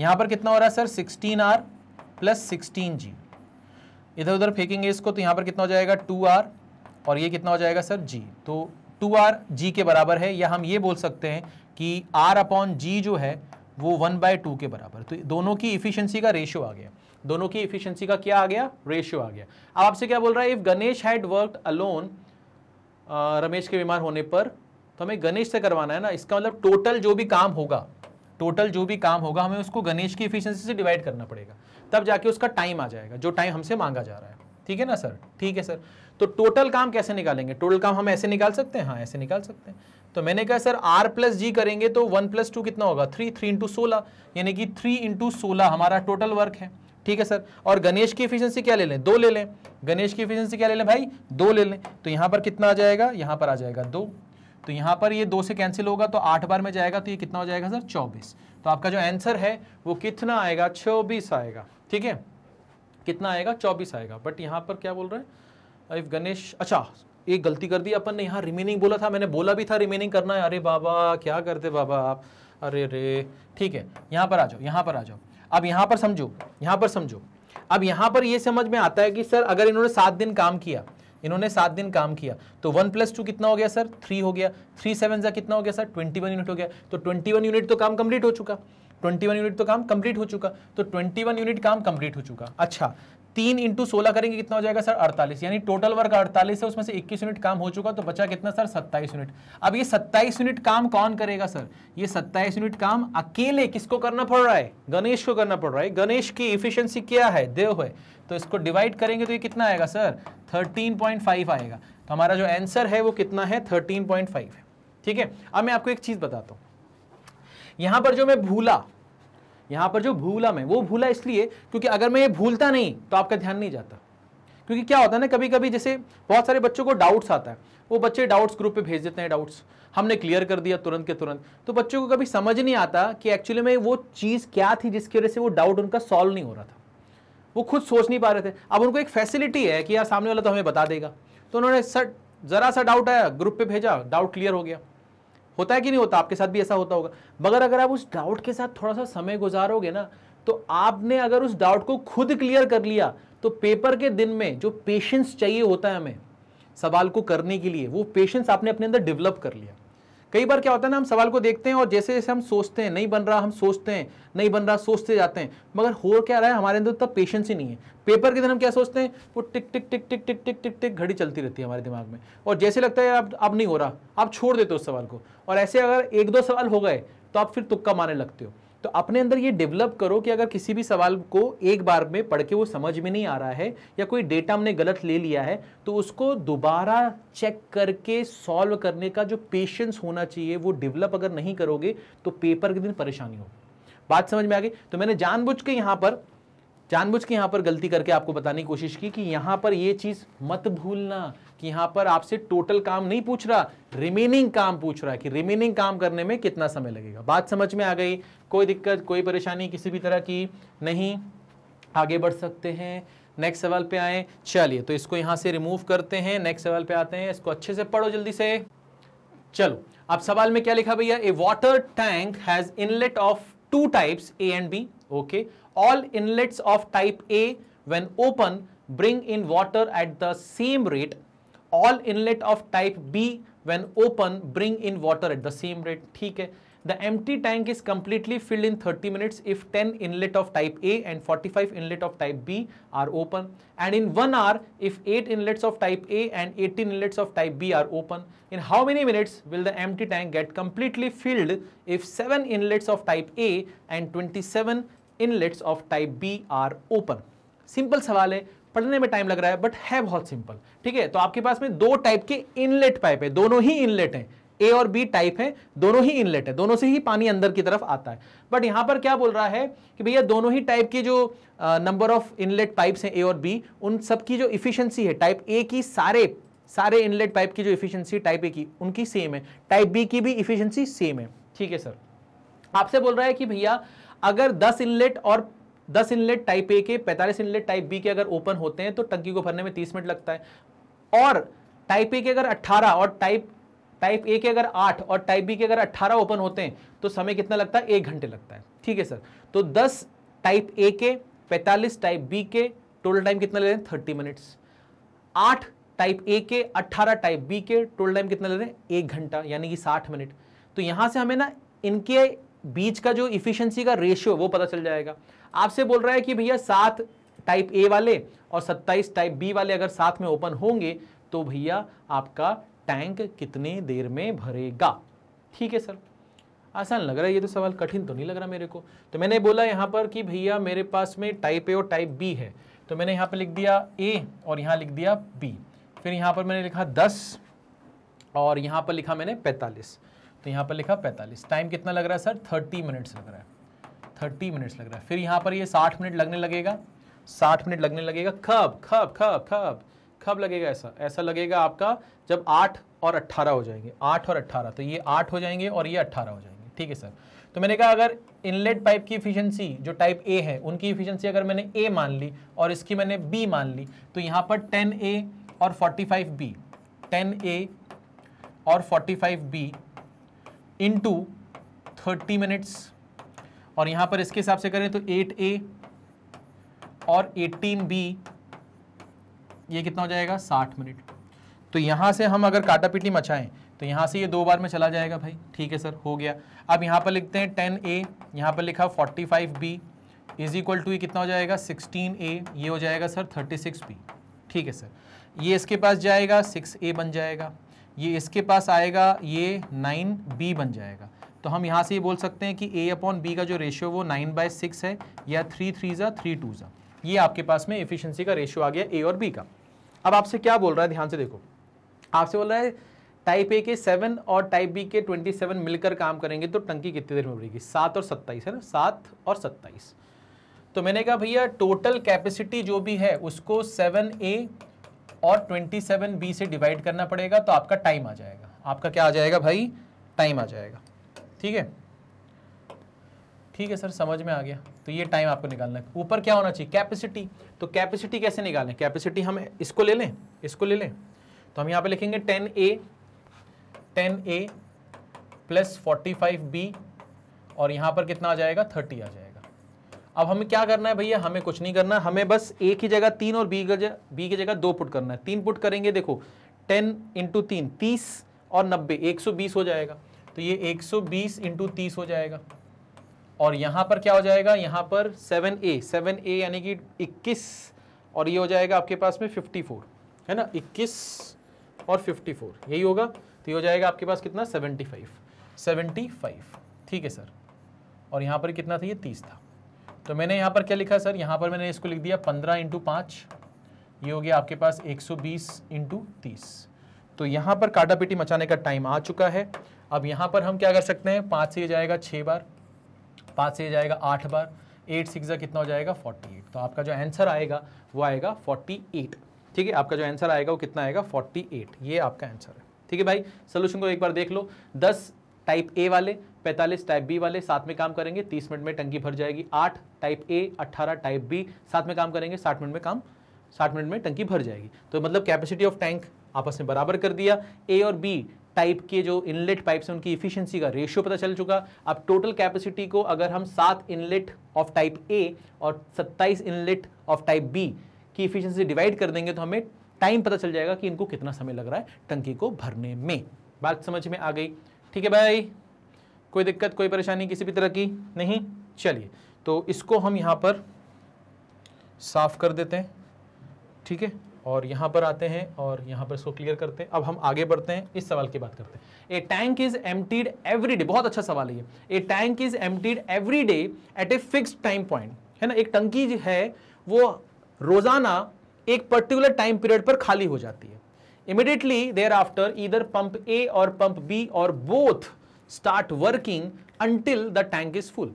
यहाँ पर कितना हो रहा है sir sixteen R plus sixteen G इधर उधर फेंकेंगे इसको तो यहाँ पर कितना हो जाएगा टू आर और ये कितना हो जाएगा सर जी तो टू आर जी के बराबर है या हम ये बोल सकते हैं कि आर अपॉन जी जो है वो वन बाय टू के बराबर तो दोनों की इफिशियंसी का रेशियो आ गया दोनों की इफिशियंसी का क्या आ गया रेशियो आ गया अब आपसे क्या बोल रहा है if Ganesh had work alone Ramesh के बीमार होने पर तो हमें गणेश से करवाना है ना इसका मतलब टोटल जो भी काम होगा टोटल जो भी काम होगा हमें उसको गणेश की इफिशियंसी से डिवाइड करना पड़ेगा तब जाके उसका टाइम आ जाएगा जो टाइम हमसे मांगा जा रहा है ठीक है ना सर ठीक है सर तो टोटल काम कैसे निकालेंगे टोटल काम हम ऐसे निकाल सकते हैं हाँ ऐसे निकाल सकते हैं तो मैंने कहा सर r प्लस जी करेंगे तो वन प्लस टू कितना होगा थ्री थ्री इंटू सोलह यानी कि थ्री इंटू सोलह हमारा टोटल वर्क है ठीक है सर और गणेश की इफिशियंसी क्या ले लें दो ले लें गणेश की इफिशियंसी क्या ले लें भाई दो ले लें तो यहाँ पर कितना आ जाएगा यहाँ पर आ जाएगा दो तो यहाँ पर ये दो से कैंसिल होगा तो आठ बार में जाएगा तो ये कितना हो जाएगा सर चौबीस तो आपका जो आंसर है वो कितना आएगा चौबीस आएगा ठीक है कितना आएगा चौबीस आएगा बट यहाँ पर क्या बोल रहे हैं गणेश अच्छा एक गलती कर दी अपन ने यहाँ रिमेनिंग बोला था मैंने बोला भी था रिमेनिंग करना है अरे बाबा क्या करते बाबा आप अरे रे ठीक है यहाँ पर आ जाओ यहाँ पर आ जाओ अब यहाँ पर समझो यहाँ पर समझो अब यहाँ पर ये समझ में आता है कि सर अगर इन्होंने सात दिन काम किया इन्होंने सात दिन काम किया तो वन प्लस टू कितना हो गया सर थ्री हो गया थ्री सेवन सा कितना हो गया सर ट्वेंटी वन यूनिट हो गया तो ट्वेंटी वन यूनिट तो काम कंप्लीट हो चुका ट्वेंटी वन यूनिट तो काम कंप्लीट हो चुका तो ट्वेंटी वन यूनिट काम कंप्लीट हो चुका अच्छा तीन इंटू सोलह करेंगे कितना हो जाएगा सर अड़तालीस यानी टोटल वर्क अड़तालीस है उसमें से इक्कीस यूनिट काम हो चुका तो बचा कितना सर सत्ताईस यूनिट अब ये सत्ताईस यूनिट काम कौन करेगा सर ये सत्ताईस यूनिट काम अकेले किसको करना पड़ रहा है गणेश को करना पड़ रहा है गणेश की इफिशियंसी क्या है देव है तो इसको डिवाइड करेंगे तो ये कितना आएगा सर थर्टीन आएगा तो हमारा जो आंसर है वो कितना है थर्टीन है ठीक है अब मैं आपको एक चीज़ बताता हूँ यहां पर जो मैं भूला यहाँ पर जो भूला मैं वो भूला इसलिए क्योंकि अगर मैं ये भूलता नहीं तो आपका ध्यान नहीं जाता क्योंकि क्या होता है ना कभी कभी जैसे बहुत सारे बच्चों को डाउट्स आता है वो बच्चे डाउट्स ग्रुप पे भेज देते हैं डाउट्स हमने क्लियर कर दिया तुरंत के तुरंत तो बच्चों को कभी समझ नहीं आता कि एक्चुअली में वो चीज़ क्या थी जिसकी वजह से वो डाउट उनका सॉल्व नहीं हो रहा था वो खुद सोच नहीं पा रहे थे अब उनको एक फैसिलिटी है कि यार सामने वाला तो हमें बता देगा तो उन्होंने सर ज़रा सा डाउट आया ग्रुप पे भेजा डाउट क्लियर हो गया होता है कि नहीं होता आपके साथ भी ऐसा होता होगा मगर अगर आप उस डाउट के साथ थोड़ा सा समय गुजारोगे ना तो आपने अगर उस डाउट को खुद क्लियर कर लिया तो पेपर के दिन में जो पेशेंस चाहिए होता है हमें सवाल को करने के लिए वो पेशेंस आपने अपने अंदर डेवलप कर लिया कई बार क्या होता है ना हम सवाल को देखते हैं और जैसे जैसे हम सोचते हैं नहीं बन रहा हम सोचते हैं नहीं बन रहा सोचते जाते हैं मगर हो क्या रहा है हमारे अंदर उतना पेशेंस ही नहीं है पेपर के दिन हम क्या सोचते हैं वो टिक टिक टिक टिक टिक टिक टिक टिक घड़ी चलती रहती है हमारे दिमाग में और जैसे लगता है अब अब नहीं हो रहा आप छोड़ देते हो उस सवाल को और ऐसे अगर एक दो सवाल हो गए तो आप फिर तुक्का मारने लगते हो तो अपने अंदर ये डेवलप करो कि अगर किसी भी सवाल को एक बार में पढ़ के वो समझ में नहीं आ रहा है या कोई डेटा हमने गलत ले लिया है तो उसको दोबारा चेक करके सॉल्व करने का जो पेशेंस होना चाहिए वो डेवलप अगर नहीं करोगे तो पेपर के दिन परेशानी होगी बात समझ में आ गई तो मैंने जानबूझ के यहाँ पर जानबूझ के यहाँ पर गलती करके आपको बताने की कोशिश की कि यहाँ पर ये चीज़ मत भूलना कि यहां पर आपसे टोटल काम नहीं पूछ रहा रिमेनिंग काम पूछ रहा है कि रिमेनिंग काम करने में कितना समय लगेगा बात समझ में आ गई कोई दिक्कत कोई परेशानी किसी भी तरह की नहीं आगे बढ़ सकते हैं नेक्स्ट सवाल पे आए चलिए तो इसको यहां से रिमूव करते हैं नेक्स्ट सवाल पे आते हैं इसको अच्छे से पढ़ो जल्दी से चलो अब सवाल में क्या लिखा भैया a water tank has inlet of two types A and B okay all inlets of type A when open bring in water at the same rate all inlet of type B when open bring in water at the same rate ठीक है The empty tank is completely filled in 30 minutes if 10 inlet of type A and 45 inlet of type B are open and in 1 hour if 8 inlets of type A and 18 inlets of type B are open. In how many minutes will the empty tank get completely filled if 7 inlets of type A and 27 inlets of type B are open? Simple सवाल है पढ़ने में time लग रहा है but है बहुत simple ठीक है तो आपके पास में दो टाइप के इनलेट पाइप है दोनों ही इनलेट हैं ए और बी टाइप है दोनों ही इनलेट है दोनों से ही पानी अंदर की तरफ आता है बट यहां पर क्या बोल रहा है कि भैया दोनों ही टाइप के जो नंबर ऑफ इनलेट पाइप्स हैं ए और बी उन सब की जो इफिशियंसी है टाइप ए की सारे सारे इनलेट पाइप की जो इफिशियंसी टाइप ए की उनकी सेम है टाइप बी की भी इफिशियंसी सेम है ठीक है सर आपसे बोल रहा है कि भैया अगर 10 इनलेट और दस इनलेट टाइप ए के पैंतालीस इनलेट टाइप बी के अगर ओपन होते हैं तो टंकी को भरने में तीस मिनट लगता है और टाइप ए के अगर अट्ठारह और टाइप टाइप ए के अगर आठ और टाइप बी के अगर अट्ठारह ओपन होते हैं तो समय कितना लगता है एक घंटे लगता है ठीक है सर तो दस टाइप ए के पैंतालीस टाइप बी के टोटल टाइम कितना ले रहे हैं थर्टी मिनट्स आठ टाइप ए के अट्ठारह टाइप बी के टोटल टाइम कितना ले रहे हैं एक घंटा यानी कि साठ मिनट तो यहाँ से हमें ना इनके बीच का जो इफिशियंसी का रेशियो वो पता चल जाएगा आपसे बोल रहा है कि भैया सात टाइप ए वाले और सत्ताईस टाइप बी वाले अगर साथ में ओपन होंगे तो भैया आपका टैंक कितने देर में भरेगा ठीक है सर आसान लग रहा है ये तो सवाल कठिन तो नहीं लग रहा मेरे को तो मैंने बोला यहाँ पर कि भैया मेरे पास में टाइप ए और टाइप बी है तो मैंने यहाँ पर लिख दिया ए और यहाँ लिख दिया बी फिर यहाँ पर मैंने लिखा दस और यहाँ पर लिखा मैंने पैंतालीस तो यहाँ पर लिखा पैंतालीस टाइम कितना लग रहा है सर थर्टी मिनट्स लग रहा है थर्टी मिनट्स लग रहा है फिर यहाँ पर ये साठ मिनट लगने लगेगा साठ मिनट लगने लगेगा खब खब खब खब खब लगेगा ऐसा ऐसा लगेगा आपका जब आठ और अट्ठारह हो जाएंगे आठ और अट्ठारह तो ये आठ हो जाएंगे और ये अट्ठारह हो जाएंगे ठीक है सर तो मैंने कहा अगर इनलेट पाइप की इफिशियंसी जो टाइप ए है उनकी इफिशियंसी अगर मैंने ए मान ली और इसकी मैंने बी मान ली तो यहाँ पर टेन ए और forty five B ten A और forty five B into thirty minutes और यहां पर इसके हिसाब से करें तो एट ए और एटीन बी ये कितना हो जाएगा साठ मिनट तो यहां से हम अगर काटा पीटी मचाएं तो यहां से ये दो बार में चला जाएगा भाई ठीक है सर हो गया अब यहां पर लिखते हैं टेन ए यहां पर लिखा forty five B is equal to ये कितना हो जाएगा सिक्सटीन ए ये हो जाएगा सर थर्टी सिक्स बी ठीक है सर ये इसके पास जाएगा सिक्स ए बन जाएगा ये इसके पास आएगा ये नाइन बी बन जाएगा तो हम यहाँ से ये बोल सकते हैं कि ए अपॉन बी का जो रेशियो वो नाइन बाय सिक्स है या थ्री थ्री ज़ा थ्री टू ज़ा ये आपके पास में एफिशिएंसी का रेशियो आ गया ए और बी का अब आपसे क्या बोल रहा है ध्यान से देखो आपसे बोल रहा है टाइप ए के सेवन और टाइप बी के ट्वेंटी सेवन मिलकर काम करेंगे तो टंकी कितनी देर में बढ़ेगी सात और सत्ताईस है ना सात और सत्ताईस तो मैंने कहा भैया टोटल कैपेसिटी जो भी है उसको सेवन ए और ट्वेंटी सेवन बी से डिवाइड करना पड़ेगा तो आपका टाइम आ जाएगा आपका क्या आ जाएगा भाई टाइम आ जाएगा ठीक है ठीक है सर समझ में आ गया तो ये टाइम आपको निकालना है ऊपर क्या होना चाहिए कैपेसिटी तो कैपेसिटी कैसे निकालें कैपेसिटी हम इसको ले लें इसको ले लें तो हम यहाँ पे लिखेंगे ten A ten A plus forty five B और यहाँ पर कितना आ जाएगा थर्टी आ जाएगा अब हमें क्या करना है भैया हमें कुछ नहीं करना हमें बस ए की जगह तीन और बी बी की जगह दो पुट करना है तीन पुट करेंगे देखो टेन इंटू तीन तीस और नब्बे एक सौ बीस हो जाएगा तो ये 120 सौ बीस इंटू तीस हो जाएगा और यहाँ पर क्या हो जाएगा यहाँ पर 7a 7a यानी कि 21 और ये हो जाएगा आपके पास में 54 है ना 21 और 54 यही होगा तो ये हो जाएगा आपके पास कितना 75 75 ठीक है सर और यहाँ पर कितना था ये 30 था तो मैंने यहाँ पर क्या लिखा सर यहाँ पर मैंने इसको लिख दिया 15 इंटू पाँच ये हो गया आपके पास 120 सौ बीस इंटू तीस तो यहाँ पर काटापीटी मचाने का टाइम आ चुका है अब यहाँ पर हम क्या कर सकते हैं पाँच से जाएगा छः बार पाँच से जाएगा आठ बार एट सिक्स कितना हो जाएगा फोर्टी एट तो आपका जो आंसर आएगा वो आएगा फोर्टी एट ठीक है आपका जो आंसर आएगा वो कितना आएगा फोर्टी एट ये आपका आंसर है ठीक है भाई सोल्यूशन को एक बार देख लो दस टाइप ए वाले 45 टाइप बी वाले साथ में काम करेंगे 30 मिनट में टंकी भर जाएगी 8 टाइप ए 18 टाइप बी साथ में काम करेंगे 60 मिनट में काम 60 मिनट में टंकी भर जाएगी तो मतलब कैपेसिटी ऑफ टैंक आपस में बराबर कर दिया ए और बी टाइप के जो इनलेट पाइप्स हैं उनकी इफिशियंसी का रेशियो पता चल चुका अब टोटल कैपेसिटी को अगर हम सात इनलेट ऑफ टाइप ए और सत्ताईस इनलेट ऑफ टाइप बी की इफिशियंसी डिवाइड कर देंगे तो हमें टाइम पता चल जाएगा कि इनको कितना समय लग रहा है टंकी को भरने में बात समझ में आ गई ठीक है भाई कोई दिक्कत कोई परेशानी किसी भी तरह की नहीं चलिए तो इसको हम यहाँ पर साफ कर देते हैं ठीक है और यहाँ पर आते हैं और यहाँ पर इसको क्लियर करते हैं अब हम आगे बढ़ते हैं इस सवाल की बात करते हैं a tank is emptied every day बहुत अच्छा सवाल है ये a tank is emptied every day at a fix time point है ना एक टंकी है वो रोज़ाना एक पर्टिकुलर टाइम पीरियड पर खाली हो जाती है इमिडिएटली देयर आफ्टर इधर पंप ए और पंप बी और both start working until the tank is full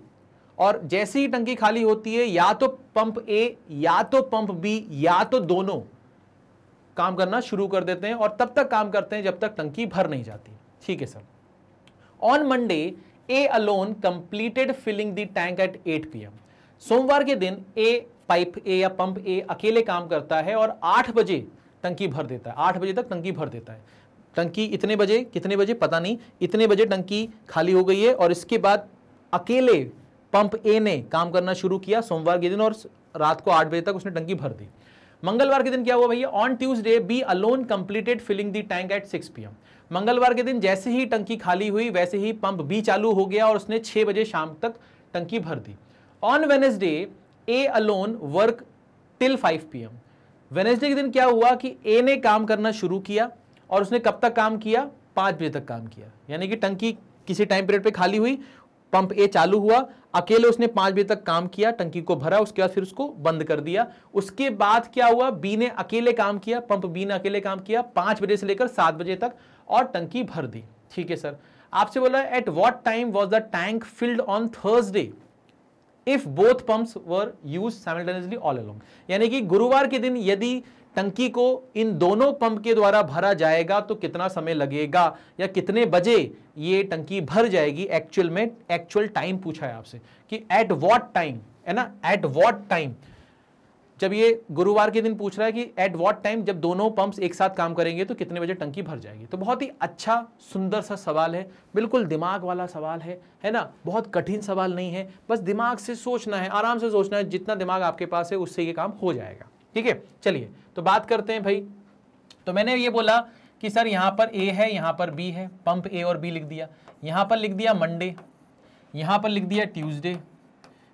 और जैसे ही टंकी खाली होती है या तो पंप ए या तो पंप बी या तो दोनों काम करना शुरू कर देते हैं और तब तक काम करते हैं जब तक टंकी भर नहीं जाती ठीक है sir on Monday A alone completed filling the tank at 8 p सोमवार के दिन ए पाइप ए या पंप ए अकेले काम करता है और 8 बजे टंकी भर देता है 8 बजे तक टंकी भर देता है टंकी इतने बजे कितने बजे पता नहीं इतने बजे टंकी खाली हो गई है और इसके बाद अकेले पंप ए ने काम करना शुरू किया सोमवार के दिन और रात को आठ बजे तक उसने टंकी भर दी मंगलवार के दिन क्या हुआ भैया on Tuesday B alone completed filling the tank at six p मंगलवार के दिन जैसे ही टंकी खाली हुई वैसे ही पंप बी चालू हो गया और उसने छः बजे शाम तक टंकी भर दी on Wednesday A alone work till 5 PM Wednesday के दिन क्या हुआ कि ए ने काम करना शुरू किया और उसने कब तक काम किया पांच बजे तक काम किया यानी कि टंकी किसी टाइम पीरियड पे खाली हुई पंप ए चालू हुआ अकेले उसने पांच बजे तक काम किया टंकी को भरा उसके बाद फिर उसको बंद कर दिया उसके बाद क्या हुआ बी ने अकेले काम किया पंप बी ने अकेले काम किया पांच बजे से लेकर सात बजे तक और टंकी भर दी ठीक है सर आपसे बोला at what time was the tank filled on Thursday if both pumps were used simultaneously all along यानी कि गुरुवार के दिन यदि टंकी को इन दोनों पंप के द्वारा भरा जाएगा तो कितना समय लगेगा या कितने बजे ये टंकी भर जाएगी एक्चुअल में एक्चुअल टाइम पूछा है आपसे कि एट वॉट टाइम है ना एट वॉट टाइम जब ये गुरुवार के दिन पूछ रहा है कि एट वॉट टाइम जब दोनों पंप्स एक साथ काम करेंगे तो कितने बजे टंकी भर जाएगी तो बहुत ही अच्छा सुंदर सा सवाल है बिल्कुल दिमाग वाला सवाल है है ना बहुत कठिन सवाल नहीं है बस दिमाग से सोचना है आराम से सोचना है जितना दिमाग आपके पास है उससे ये काम हो जाएगा ठीक है चलिए तो बात करते हैं भाई तो मैंने ये बोला कि सर यहां पर ए है यहां पर बी है पंप ए और बी लिख दिया यहां पर लिख दिया मंडे यहां पर लिख दिया ट्यूसडे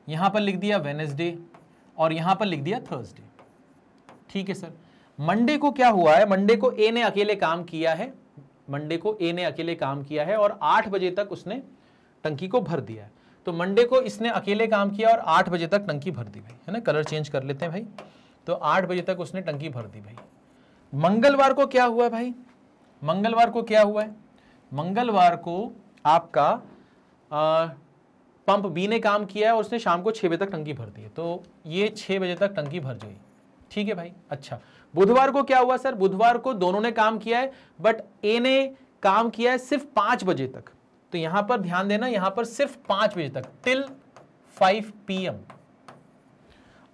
यहां पर लिख दिया वेनेसडे और यहां पर लिख दिया थर्सडे ठीक है सर मंडे को क्या हुआ है मंडे को ए ने अकेले काम किया है मंडे को ए ने अकेले काम किया है और आठ बजे तक उसने टंकी को भर दिया है तो मंडे को इसने अकेले काम किया और आठ बजे तक टंकी भर दी भाई है ना कलर चेंज कर लेते हैं भाई तो आठ बजे तक उसने टंकी भर दी भाई मंगलवार को क्या हुआ भाई मंगलवार को क्या हुआ है मंगलवार को आपका आ, पंप बी ने काम किया है और उसने शाम को छः बजे तक टंकी भर दी है तो ये छः बजे तक टंकी भर जाएगी ठीक है भाई अच्छा बुधवार को क्या हुआ सर बुधवार को दोनों ने काम किया है बट ए ने काम किया है सिर्फ पाँच बजे तक तो यहाँ पर ध्यान देना यहाँ पर सिर्फ पाँच बजे तक टिल फाइव पी एम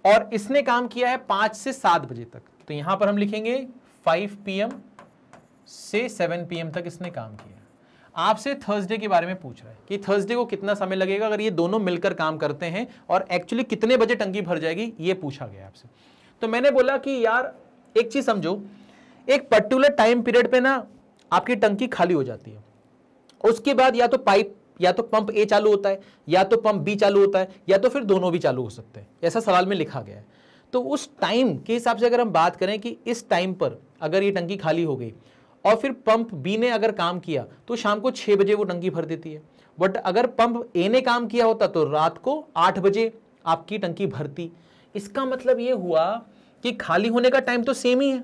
और इसने काम किया है पांच से सात बजे तक तो यहां पर हम लिखेंगे फाइव पी से सेवन पी तक इसने काम किया आपसे थर्सडे के बारे में पूछ रहा है कि थर्सडे को कितना समय लगेगा अगर ये दोनों मिलकर काम करते हैं और एक्चुअली कितने बजे टंकी भर जाएगी ये पूछा गया आपसे तो मैंने बोला कि यार एक चीज़ समझो एक पर्टिकुलर टाइम पीरियड पे ना आपकी टंकी खाली हो जाती है उसके बाद या तो पाइप या तो पंप ए चालू होता है या तो पंप बी चालू होता है या तो फिर दोनों भी चालू हो सकते हैं ऐसा सवाल में लिखा गया है तो उस टाइम के हिसाब से अगर हम बात करें कि इस टाइम पर अगर ये टंकी खाली हो गई और फिर पंप बी ने अगर काम किया तो शाम को छः बजे वो टंकी भर देती है बट अगर पंप ए ने काम किया होता तो रात को आठ बजे आपकी टंकी भरती इसका मतलब ये हुआ कि खाली होने का टाइम तो सेम ही है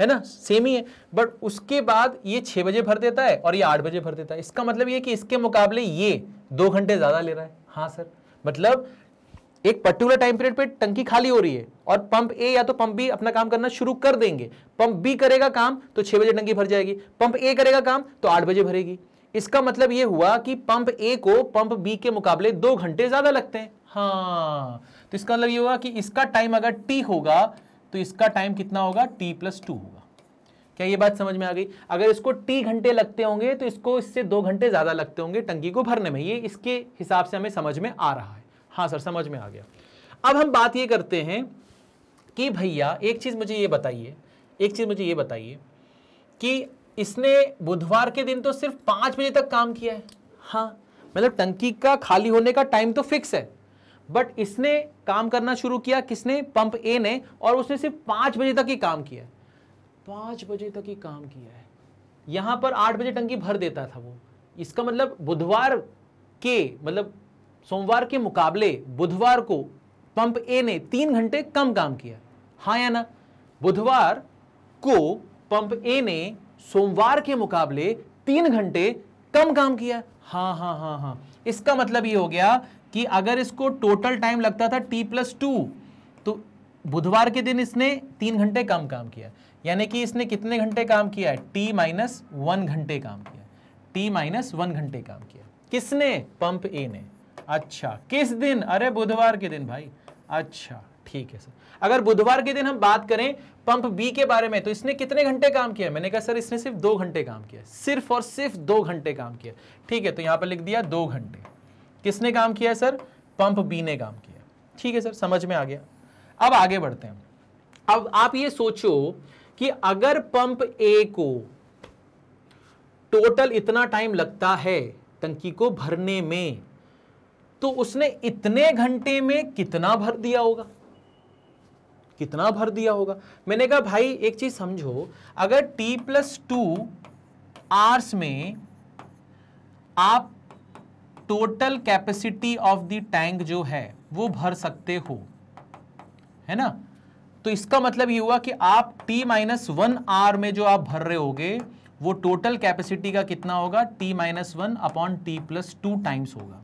है ना सेम ही है बट उसके बाद ये छह बजे भर देता है और ये आठ बजे भर देता है इसका मतलब ये कि इसके मुकाबले ये दो घंटे ज़्यादा ले रहा है हाँ सर मतलब एक पर्टिकुलर टाइम पीरियड पे टंकी खाली हो रही है और पंप ए या तो पंप बी अपना काम करना शुरू कर देंगे पंप बी करेगा काम तो छह बजे टंकी भर जाएगी पंप ए करेगा काम तो आठ बजे भरेगी इसका मतलब ये हुआ कि पंप ए को पंप बी के मुकाबले दो घंटे ज़्यादा लगते हैं हाँ तो इसका मतलब ये हुआ कि इसका टाइम अगर टी होगा तो इसका टाइम कितना होगा टी प्लस टू होगा क्या ये बात समझ में आ गई अगर इसको टी घंटे लगते होंगे तो इसको इससे दो घंटे ज़्यादा लगते होंगे टंकी को भरने में ये इसके हिसाब से हमें समझ में आ रहा है हाँ सर समझ में आ गया अब हम बात ये करते हैं कि भैया एक चीज़ मुझे ये बताइए एक चीज़ मुझे ये बताइए कि इसने बुधवार के दिन तो सिर्फ पांच बजे तक काम किया है हाँ मतलब टंकी का खाली होने का टाइम तो फिक्स है बट इसने काम करना शुरू किया किसने पंप ए ने और उसने सिर्फ पांच बजे तक ही काम किया पांच बजे तक ही काम किया है यहां पर आठ बजे टंकी भर देता था वो इसका मतलब बुधवार के मतलब सोमवार के मुकाबले बुधवार को पंप ए ने तीन घंटे कम काम किया हाँ या ना बुधवार को पंप ए ने सोमवार के मुकाबले तीन घंटे कम काम किया हाँ हाँ हाँ हाँ इसका मतलब ये हो गया कि अगर इसको टोटल टाइम लगता था टी प्लस टू तो बुधवार के दिन इसने तीन घंटे कम काम किया यानी कि इसने कितने घंटे काम किया है टी माइनस वन घंटे काम किया टी माइनस वन घंटे काम किया किसने पंप ए ने अच्छा किस दिन अरे बुधवार के दिन भाई अच्छा ठीक है सर अगर बुधवार के दिन हम बात करें पंप बी के बारे में तो इसने कितने घंटे काम किया मैंने कहा सर इसने सिर्फ दो घंटे काम किया सिर्फ और सिर्फ दो घंटे काम किया ठीक है तो यहां पर लिख दिया दो घंटे किसने काम किया है सर पंप बी ने काम किया ठीक है सर समझ में आ गया अब आगे बढ़ते हैं अब आप ये सोचो कि अगर पंप ए को टोटल इतना टाइम लगता है टंकी को भरने में तो उसने इतने घंटे में कितना भर दिया होगा कितना भर दिया होगा मैंने कहा भाई एक चीज समझो अगर टी प्लस टू आर्स में आप total capacity of the tank जो है वो भर सकते हो है ना तो इसका मतलब ये हुआ कि आप t माइनस वन आर में जो आप भर रहे होगे वो टोटल कैपेसिटी का कितना होगा t minus one upon T plus two times होगा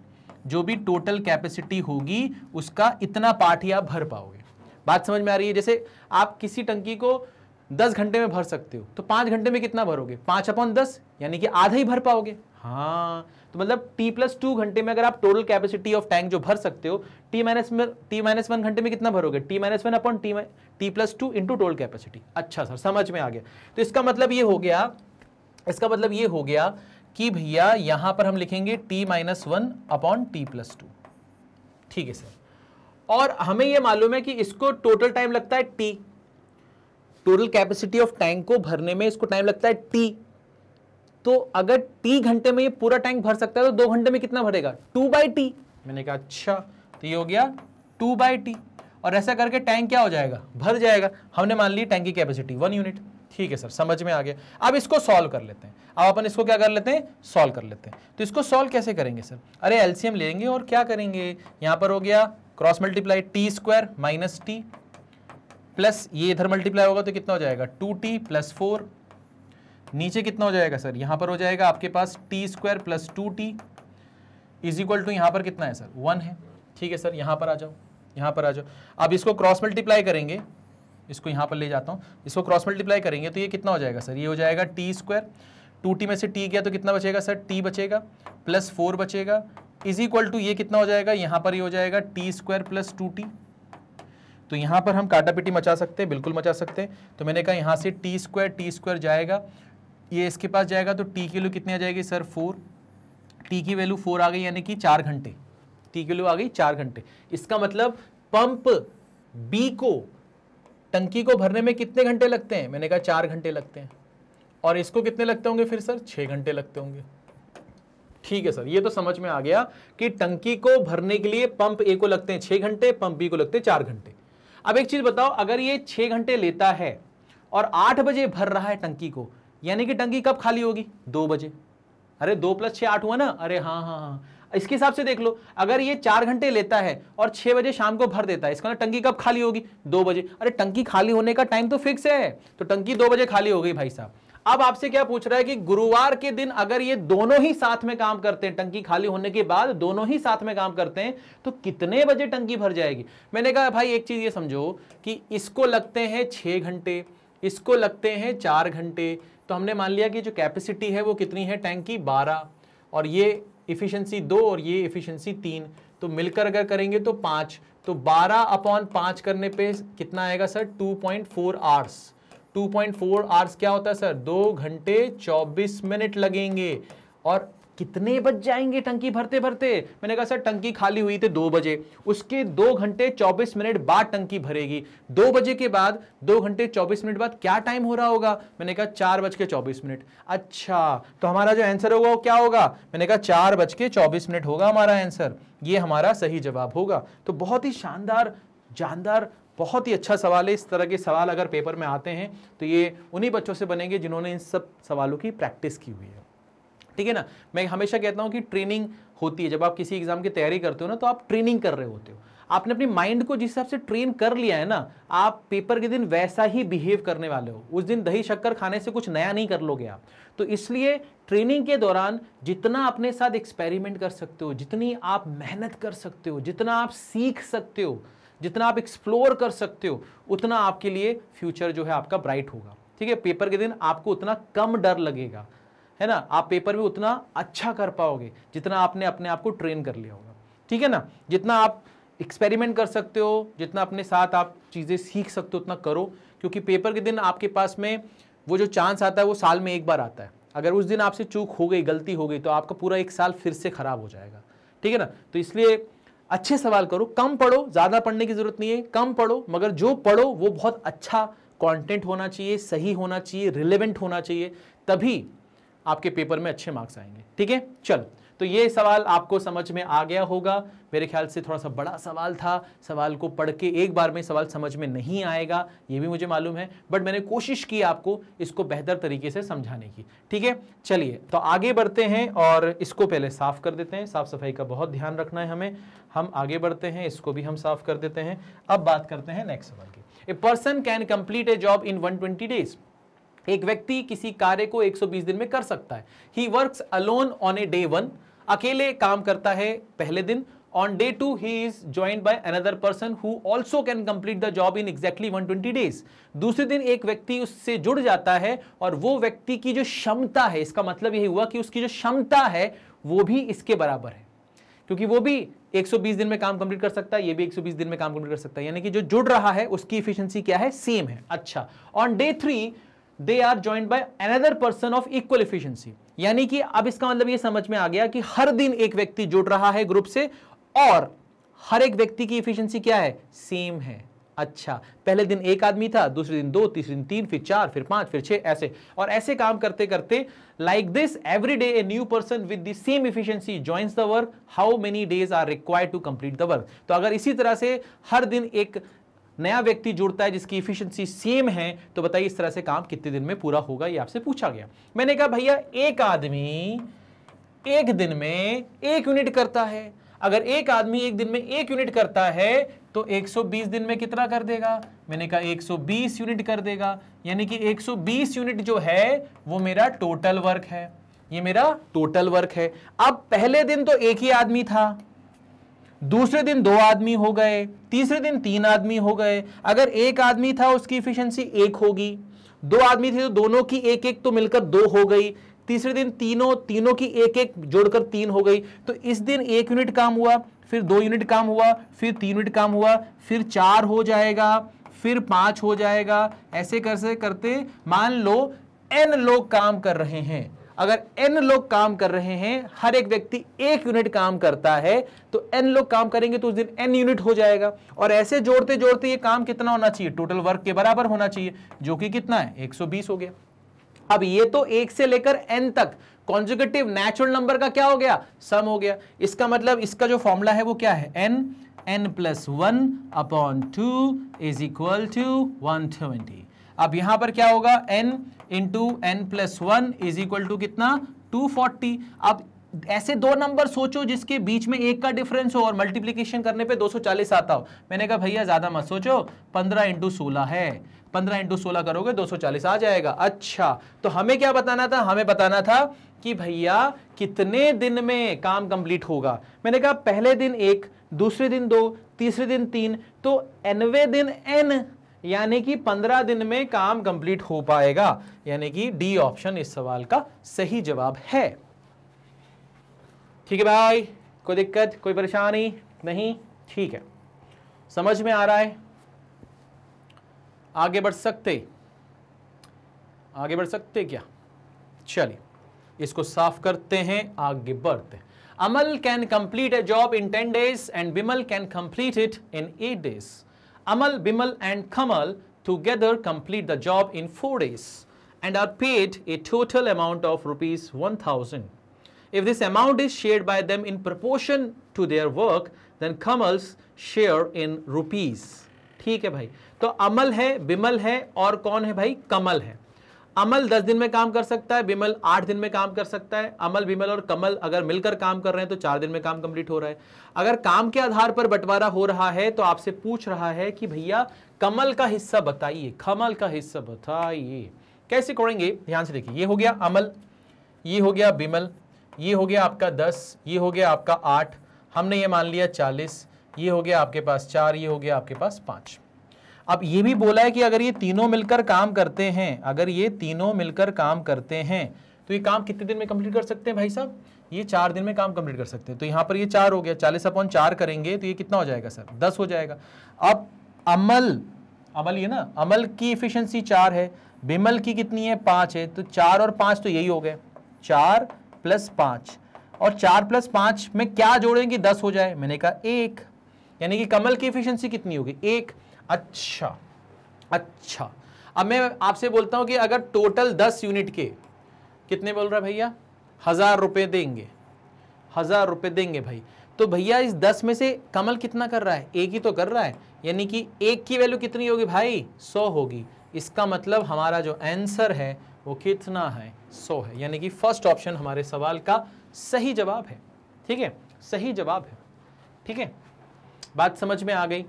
जो भी टोटल कैपेसिटी होगी उसका इतना पार्ट ही आप भर पाओगे बात समझ में आ रही है जैसे आप किसी टंकी को 10 घंटे में भर सकते हो तो 5 घंटे में कितना भरोगे 5 अपॉन दस यानी कि आधा ही भर पाओगे हाँ तो मतलब टी प्लस टू घंटे में अगर आप टोटल कैपेसिटी ऑफ टैंक जो भर सकते हो टी माइनस में टी माइनस वन घंटे में कितना भरोगे T minus one upon T T plus two into total capacity अच्छा सर समझ में आ गया तो इसका मतलब ये हो गया इसका मतलब ये हो गया कि भैया यहां पर हम लिखेंगे T minus one upon T plus two ठीक है सर और हमें यह मालूम है कि इसको टोटल टाइम लगता है T total capacity of tank को भरने में इसको टाइम लगता है टी तो अगर टी घंटे में ये पूरा टैंक भर सकता है तो दो घंटे में कितना भरेगा टू बाई टी मैंने कहा अच्छा तो ये हो गया टू बाई टी और ऐसा करके टैंक क्या हो जाएगा भर जाएगा हमने मान ली टैंक की कैपेसिटी वन यूनिट ठीक है सर समझ में आ गया अब इसको सॉल्व कर लेते हैं अब अपन इसको क्या कर लेते हैं सॉल्व कर लेते हैं तो इसको सॉल्व कैसे करेंगे सर अरे एलसीएम लेंगे और क्या करेंगे यहां पर हो गया cross multiply T square minus T plus ये इधर मल्टीप्लाई होगा तो कितना हो जाएगा टू टी प्लस फोर नीचे कितना हो जाएगा सर यहाँ पर हो जाएगा आपके पास T square plus two T is equal to यहाँ पर कितना है सर वन है ठीक है सर यहाँ पर आ जाओ यहाँ पर आ जाओ अब इसको क्रॉस मल्टीप्लाई करेंगे इसको यहाँ पर ले जाता हूँ इसको क्रॉस मल्टीप्लाई करेंगे तो ये कितना हो जाएगा सर ये हो जाएगा टी स्क्वायर टू टी में से टी गया तो कितना बचेगा सर टी बचेगा प्लस फोर बचेगा इज इक्वल टू ये कितना हो जाएगा यहाँ पर ये हो जाएगा T square plus two T तो यहाँ पर हम काटा पिटी मचा सकते हैं बिल्कुल मचा सकते हैं तो मैंने कहा यहाँ से टी स्क्वायर टी स्क्वायर जाएगा ये इसके पास जाएगा तो टी की वैल्यू कितनी आ जाएगी सर फोर टी की वैल्यू फोर आ गई यानी कि चार घंटे टी की वैल्यू आ गई चार घंटे इसका मतलब पंप बी को टंकी को भरने में कितने घंटे लगते हैं मैंने कहा चार घंटे लगते हैं और इसको कितने लगते होंगे फिर सर छः घंटे लगते होंगे ठीक है सर ये तो समझ में आ गया कि टंकी को भरने के लिए पंप ए को लगते हैं छः घंटे पंप बी को लगते हैं चार घंटे अब एक चीज़ बताओ अगर ये छः घंटे लेता है और आठ बजे भर रहा है टंकी को यानी कि टंकी कब खाली होगी दो बजे अरे दो प्लस छः आठ हुआ ना अरे हाँ हाँ हाँ इसके हिसाब से देख लो अगर ये चार घंटे लेता है और छः बजे शाम को भर देता है इसका ना मतलब टंकी कब खाली होगी दो बजे अरे टंकी खाली होने का टाइम तो फिक्स है तो टंकी दो बजे खाली हो गई भाई साहब अब आपसे क्या पूछ रहा है कि गुरुवार के दिन अगर ये दोनों ही साथ में काम करते हैं टंकी खाली होने के बाद दोनों ही साथ में काम करते हैं तो कितने बजे टंकी भर जाएगी मैंने कहा भाई एक चीज़ ये समझो कि इसको लगते हैं छः घंटे इसको लगते हैं चार घंटे तो हमने मान लिया कि जो कैपेसिटी है वो कितनी है टैंक की बारह और ये इफिशियंसी दो और ये इफिशियंसी तीन तो मिलकर अगर करेंगे तो पाँच तो बारह अपॉन पाँच करने पे कितना आएगा sir two point four hours two point four hours क्या होता है सर दो घंटे चौबीस मिनट लगेंगे और कितने बज जाएंगे टंकी भरते भरते मैंने कहा सर टंकी खाली हुई थी दो बजे उसके दो घंटे चौबीस मिनट बाद टंकी भरेगी दो बजे के बाद दो घंटे चौबीस मिनट बाद क्या टाइम हो रहा होगा मैंने कहा चार बज के चौबीस मिनट अच्छा तो हमारा जो आंसर होगा वो क्या होगा मैंने कहा चार बज के चौबीस मिनट होगा हमारा आंसर ये हमारा सही जवाब होगा तो बहुत ही शानदार जानदार बहुत ही अच्छा सवाल है इस तरह के सवाल अगर पेपर में आते हैं तो ये उन्हीं बच्चों से बनेंगे जिन्होंने इन सब सवालों की प्रैक्टिस की हुई है ठीक है ना मैं हमेशा कहता हूँ कि ट्रेनिंग होती है जब आप किसी एग्जाम की तैयारी करते हो ना तो आप ट्रेनिंग कर रहे होते हो आपने अपने माइंड को जिस हिसाब से ट्रेन कर लिया है ना आप पेपर के दिन वैसा ही बिहेव करने वाले हो उस दिन दही शक्कर खाने से कुछ नया नहीं कर लोगे आप तो इसलिए ट्रेनिंग के दौरान जितना अपने साथ एक्सपेरिमेंट कर सकते हो जितनी आप मेहनत कर सकते हो जितना आप सीख सकते हो जितना आप एक्सप्लोर कर सकते हो उतना आपके लिए फ्यूचर जो है आपका ब्राइट होगा ठीक है पेपर के दिन आपको उतना कम डर लगेगा है ना आप पेपर में उतना अच्छा कर पाओगे जितना आपने अपने आप को ट्रेन कर लिया होगा ठीक है ना जितना आप एक्सपेरिमेंट कर सकते हो जितना अपने साथ आप चीज़ें सीख सकते हो उतना करो क्योंकि पेपर के दिन आपके पास में वो जो चांस आता है वो साल में एक बार आता है अगर उस दिन आपसे चूक हो गई गलती हो गई तो आपका पूरा एक साल फिर से ख़राब हो जाएगा ठीक है ना तो इसलिए अच्छे सवाल करो कम पढ़ो ज़्यादा पढ़ने की ज़रूरत नहीं है कम पढ़ो मगर जो पढ़ो वो बहुत अच्छा कंटेंट होना चाहिए सही होना चाहिए रिलेवेंट होना चाहिए तभी आपके पेपर में अच्छे मार्क्स आएंगे ठीक है चलो तो ये सवाल आपको समझ में आ गया होगा मेरे ख्याल से थोड़ा सा बड़ा सवाल था सवाल को पढ़ के एक बार में सवाल समझ में नहीं आएगा ये भी मुझे मालूम है बट मैंने कोशिश की आपको इसको बेहतर तरीके से समझाने की ठीक है चलिए तो आगे बढ़ते हैं और इसको पहले साफ़ कर देते हैं साफ़ सफाई का बहुत ध्यान रखना है हमें हम आगे बढ़ते हैं इसको भी हम साफ़ कर देते हैं अब बात करते हैं नेक्स्ट सवाल की a person can complete a job in one twenty days एक व्यक्ति किसी कार्य को 120 दिन में कर सकता है he work alone on a day one अकेले काम करता है पहले दिन on day two he is joined by another person who also can complete the job in exactly 120 days दूसरे दिन एक व्यक्ति उससे जुड़ जाता है और वो व्यक्ति की जो क्षमता है इसका मतलब यही हुआ कि उसकी जो क्षमता है वो भी इसके बराबर है क्योंकि वो भी 120 दिन में काम कंप्लीट कर सकता है ये भी 120 दिन में काम कंप्लीट कर सकता है यानी कि जो जुड़ रहा है उसकी इफिशियंसी क्या है सेम है अच्छा on day three they are joined by another person of equal efficiency यानी कि अब इसका मतलब ये समझ में आ गया कि हर दिन एक व्यक्ति जुड़ रहा है ग्रुप से और हर एक व्यक्ति की इफिशियंसी क्या है सेम है अच्छा पहले दिन एक आदमी था दूसरे दिन दो तीसरे दिन तीन फिर चार फिर पांच फिर छह ऐसे और ऐसे काम करते करते like this every day a new person with the same efficiency joins the work how many days are required to complete the work तो अगर इसी तरह से हर दिन एक नया व्यक्ति जुड़ता है जिसकी इफिशियंसी सेम है तो बताइए इस तरह से काम कितने दिन में पूरा होगा ये आपसे पूछा गया मैंने कहा भैया एक आदमी एक दिन में एक यूनिट करता है अगर एक आदमी एक दिन में एक यूनिट करता है तो 120 दिन में कितना कर देगा मैंने कहा 120 यूनिट कर देगा यानी कि 120 यूनिट जो है वो मेरा टोटल वर्क है ये मेरा टोटल वर्क है अब पहले दिन तो एक ही आदमी था दूसरे दिन दो आदमी हो गए तीसरे दिन तीन आदमी हो गए अगर एक आदमी था उसकी इफिशियंसी एक होगी दो आदमी थे तो दोनों की एक एक तो मिलकर दो हो गई तीसरे दिन तीनों तीनों की एक एक जोड़कर तीन हो गई तो इस दिन एक यूनिट काम हुआ फिर दो यूनिट काम हुआ फिर तीन यूनिट काम हुआ फिर चार हो जाएगा फिर पांच हो जाएगा ऐसे कर से करते मान लो एन लोग काम कर रहे हैं अगर एन लोग काम कर रहे हैं हर एक व्यक्ति एक यूनिट काम करता है तो एन लोग काम करेंगे तो उस दिन एन यूनिट हो जाएगा और ऐसे जोड़ते जोड़ते ये काम कितना होना चाहिए टोटल वर्क के बराबर होना चाहिए जो कि कितना है 120 हो गया अब ये तो एक से लेकर एन तक कॉन्जुकेटिव नेचुरल नंबर का क्या हो गया सम हो गया इसका मतलब इसका जो फॉर्मूला है वो क्या है N N plus one upon two is equal to one twenty अब यहां पर क्या होगा N into N plus one is equal to कितना 240 अब ऐसे दो नंबर सोचो जिसके बीच में एक का डिफरेंस हो और मल्टीप्लीकेशन करने पे 240 आता हो मैंने कहा भैया ज़्यादा मत सोचो 15 इंटू सोलह है 15 इंटू सोलह करोगे 240 आ जाएगा अच्छा तो हमें क्या बताना था हमें बताना था कि भैया कितने दिन में काम कंप्लीट होगा मैंने कहा पहले दिन एक दूसरे दिन दो तीसरे दिन तीन तो एनवे दिन एन यानी कि 15 दिन में काम कंप्लीट हो पाएगा यानी कि डी ऑप्शन इस सवाल का सही जवाब है ठीक है भाई कोई दिक्कत कोई परेशानी नहीं ठीक है समझ में आ रहा है आगे बढ़ सकते आगे बढ़ सकते क्या चलिए इसको साफ करते हैं आगे बढ़ते हैं Amal can complete a job in ten days and Bimal can complete it in eight days Amal, Bimal and Kamal together complete the job in 4 days and are paid a total amount of rupees 1000. If this amount is shared by them in proportion to their work, then Kamal's share in rupees. ठीक है भाई तो अमल है बिमल है और कौन है भाई है अमल दस दिन में काम कर सकता है बिमल आठ दिन में काम कर सकता है अमल बिमल और कमल अगर मिलकर काम कर रहे हैं तो चार दिन में काम कंप्लीट हो रहा है अगर काम के आधार पर बंटवारा हो रहा है तो आपसे पूछ रहा है कि भैया कमल का हिस्सा बताइए कमल का हिस्सा बताइए कैसे करेंगे ध्यान से देखिए ये हो गया अमल ये हो गया बिमल ये हो गया आपका दस ये हो गया आपका आठ हमने ये मान लिया चालीस ये हो गया आपके पास चार ये हो गया आपके पास पाँच अब ये भी बोला है कि अगर ये तीनों मिलकर काम करते हैं अगर ये तीनों मिलकर काम करते हैं तो ये काम कितने दिन में कंप्लीट कर सकते हैं भाई साहब ये चार दिन में काम कंप्लीट कर सकते हैं तो यहाँ पर ये चार हो गया चालीस अपॉन चार करेंगे तो ये कितना हो जाएगा सर दस हो जाएगा अब अमल अमल ये ना अमल की इफिशेंसी चार है बिमल की कितनी है पाँच है तो चार और पाँच तो यही हो गए चार प्लस पाँच और चार प्लस पाँच में क्या जोड़ेंगे दस हो जाए मैंने कहा एक यानी कि कमल की एफिशिएंसी कितनी होगी एक अच्छा अच्छा अब मैं आपसे बोलता हूं कि अगर टोटल दस यूनिट के कितने बोल रहा भैया हज़ार रुपये देंगे हज़ार रुपये देंगे भाई तो भैया इस दस में से कमल कितना कर रहा है एक ही तो कर रहा है यानी कि एक की वैल्यू कितनी होगी भाई सौ होगी इसका मतलब हमारा जो आंसर है वो कितना है सौ है यानी कि फर्स्ट ऑप्शन हमारे सवाल का सही जवाब है ठीक है सही जवाब है ठीक है बात समझ में आ गई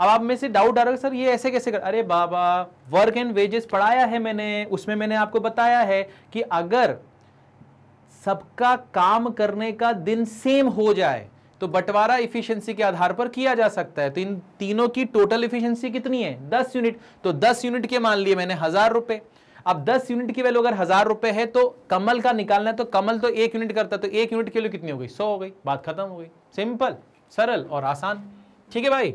अब आप में से डाउट आ रहा है सर ये ऐसे कैसे कर अरे बाबा वर्क एंड वेजेस पढ़ाया है मैंने उसमें मैंने आपको बताया है कि अगर सबका काम करने का दिन सेम हो जाए तो बंटवारा इफिशियंसी के आधार पर किया जा सकता है तो इन तीनों की टोटल इफिशियंसी कितनी है दस यूनिट तो दस यूनिट के मान लिए मैंने हजार रुपए अब दस यूनिट की वैल्यू अगर हजार रुपए है तो कमल का निकालना है तो कमल तो एक यूनिट करता है तो एक यूनिट के लिए कितनी हो गई सौ हो गई बात खत्म हो गई सिंपल सरल और आसान ठीक है भाई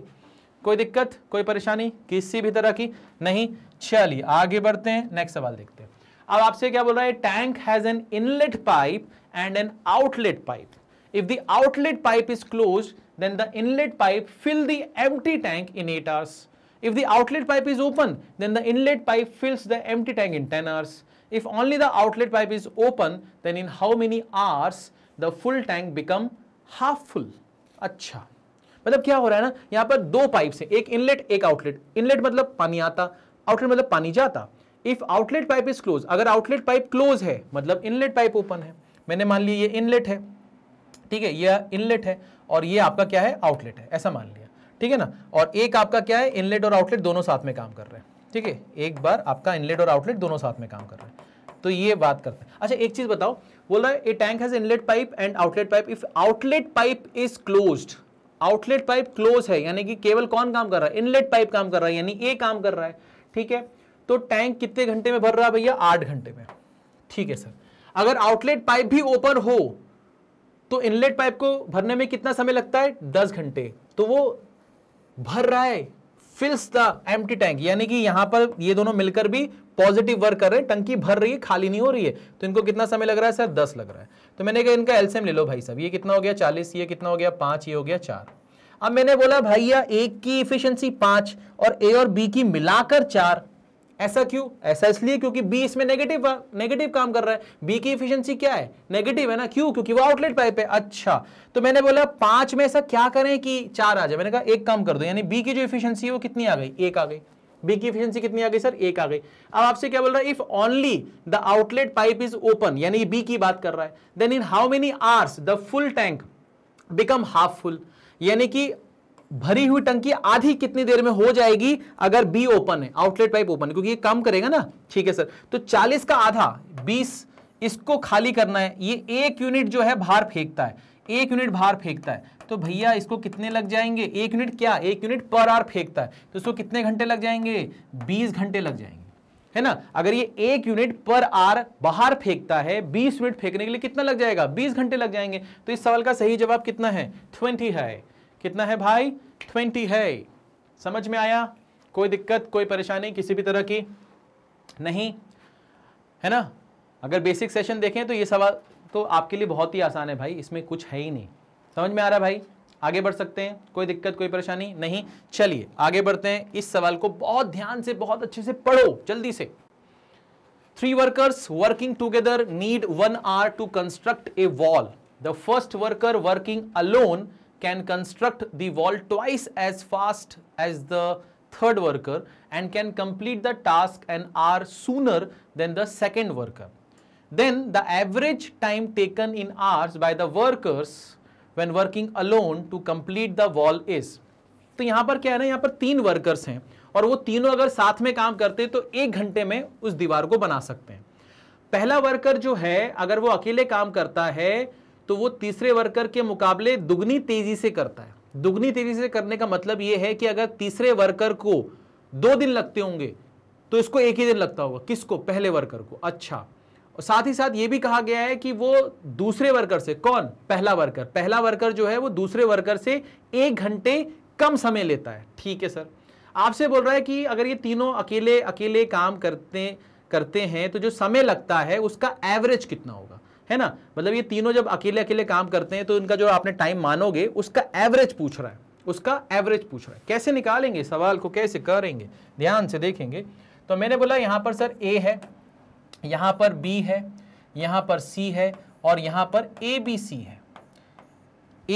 कोई दिक्कत कोई परेशानी किसी भी तरह की नहीं चलिए आगे बढ़ते हैं नेक्स्ट सवाल देखते हैं अब आपसे क्या बोल रहा है tank has an inlet pipe and an outlet pipe if the outlet pipe is close then the inlet pipe fill the M tank in eight hours if the outlet pipe is open then the inlet pipe फिल्स the M tank in ten hours if only the outlet pipe is open then in how many hours the full tank become half full अच्छा मतलब क्या हो रहा है ना यहाँ पर दो पाइप है एक इनलेट एक आउटलेट इनलेट मतलब पानी आता आउटलेट मतलब पानी जाता if outlet pipe is close अगर आउटलेट पाइप क्लोज है मतलब इनलेट पाइप ओपन है मैंने मान लिया ये इनलेट है ठीक है यह इनलेट है और ये आपका क्या है आउटलेट है ऐसा मान लिया ठीक है ना और एक आपका क्या है इनलेट और आउटलेट दोनों साथ में काम कर रहे हैं ठीक है एक बार आपका इनलेट और आउटलेट दोनों साथ में काम कर रहे हैं तो ये बात करते हैं अच्छा एक चीज़ बताओ बोला a tank has inlet pipe and outlet pipe if outlet pipe is closed outlet pipe close है यानी कि केवल कौन काम कर रहा है इनलेट पाइप काम कर रहा है यानी ए काम कर रहा है ठीक है तो टैंक कितने घंटे में भर रहा है भैया आठ घंटे में ठीक है सर अगर आउटलेट पाइप भी ओपन हो तो इनलेट पाइप को भरने में कितना समय लगता है दस घंटे तो वो भर रहा है फिल्स द एम्प्टी टैंक यानी कि यहां पर ये दोनों मिलकर भी पॉजिटिव वर्क कर रहे हैं टंकी भर रही है खाली नहीं हो रही है तो इनको कितना समय लग रहा है सर दस लग रहा है तो मैंने कहा इनका एल्सियम ले लो भाई साहब ये कितना हो गया चालीस ये कितना हो गया पांच ये हो गया चार अब मैंने बोला भैया ए की इफिशियंसी पांच और ए और बी की मिलाकर चार ऐसा क्यों ऐसा इसलिए क्योंकि बी इसमें नेगेटिव नेगेटिव काम कर रहा है बी की इफिशियंसी क्या है नेगेटिव है ना क्यों क्योंकि वो आउटलेट पाइप है अच्छा तो मैंने बोला पांच में ऐसा क्या करें कि चार आ जाए मैंने कहा एक काम कर दो यानी बी की जो इफिशियंसी है वो कितनी आ गई एक आ गई बी की एफिशिएंसी कितनी आ गई सर एक आ गई अब आपसे क्या बोल रहा है if only the outlet pipe is open यानी बी की बात कर रहा है then in how many hours the full tank become half full यानी कि भरी हुई टंकी आधी कितनी देर में हो जाएगी अगर बी ओपन है आउटलेट पाइप ओपन क्योंकि ये काम करेगा ना ठीक है सर तो 40 का आधा 20 इसको खाली करना है ये एक यूनिट जो है भार फेंकता है एक यूनिट भार फेंकता है तो भैया इसको कितने लग जाएंगे एक यूनिट क्या एक यूनिट पर आर फेंकता है तो इसको कितने घंटे लग जाएंगे बीस घंटे लग जाएंगे है ना अगर ये एक यूनिट पर आर बाहर फेंकता है 20 यूनिट फेंकने के लिए कितना लग जाएगा 20 घंटे लग जाएंगे तो इस सवाल का सही जवाब कितना है 20 है कितना है भाई 20 है समझ में आया कोई दिक्कत कोई परेशानी किसी भी तरह की नहीं है ना अगर बेसिक सेशन देखें तो ये सवाल तो आपके लिए बहुत ही आसान है भाई इसमें कुछ है ही नहीं समझ में आ रहा है भाई आगे बढ़ सकते हैं कोई दिक्कत कोई परेशानी नहीं चलिए आगे बढ़ते हैं इस सवाल को बहुत ध्यान से बहुत अच्छे से पढ़ो जल्दी से three workers working together need one hour to construct a wall the first worker working alone can construct the wall twice as fast as the third worker and can complete the task and hour sooner than the second worker then the average time taken in hours by the workers when working alone to complete the wall is तो यहां पर क्या है ना यहां पर तीन workers हैं और वो तीनों अगर साथ में काम करते हैं तो एक घंटे में उस दीवार को बना सकते हैं पहला वर्कर जो है अगर वो अकेले काम करता है तो वो तीसरे वर्कर के मुकाबले दुगनी तेजी से करता है दुगनी तेजी से करने का मतलब ये है कि अगर तीसरे वर्कर को दो दिन लगते होंगे तो इसको एक ही दिन लगता होगा किसको पहले वर्कर को अच्छा और साथ ही साथ ये भी कहा गया है कि वो दूसरे वर्कर से कौन पहला वर्कर पहला वर्कर जो है वो दूसरे वर्कर से एक घंटे कम समय लेता है ठीक है सर आपसे बोल रहा है कि अगर ये तीनों अकेले अकेले काम करते करते हैं तो जो समय लगता है उसका एवरेज कितना होगा है ना मतलब ये तीनों जब अकेले अकेले काम करते हैं तो इनका जो आपने टाइम मानोगे उसका एवरेज पूछ रहा है उसका एवरेज पूछ रहा है कैसे निकालेंगे सवाल को कैसे करेंगे ध्यान से देखेंगे तो मैंने बोला यहाँ पर सर ए है यहाँ पर बी है यहाँ पर सी है और यहाँ पर ए बी सी है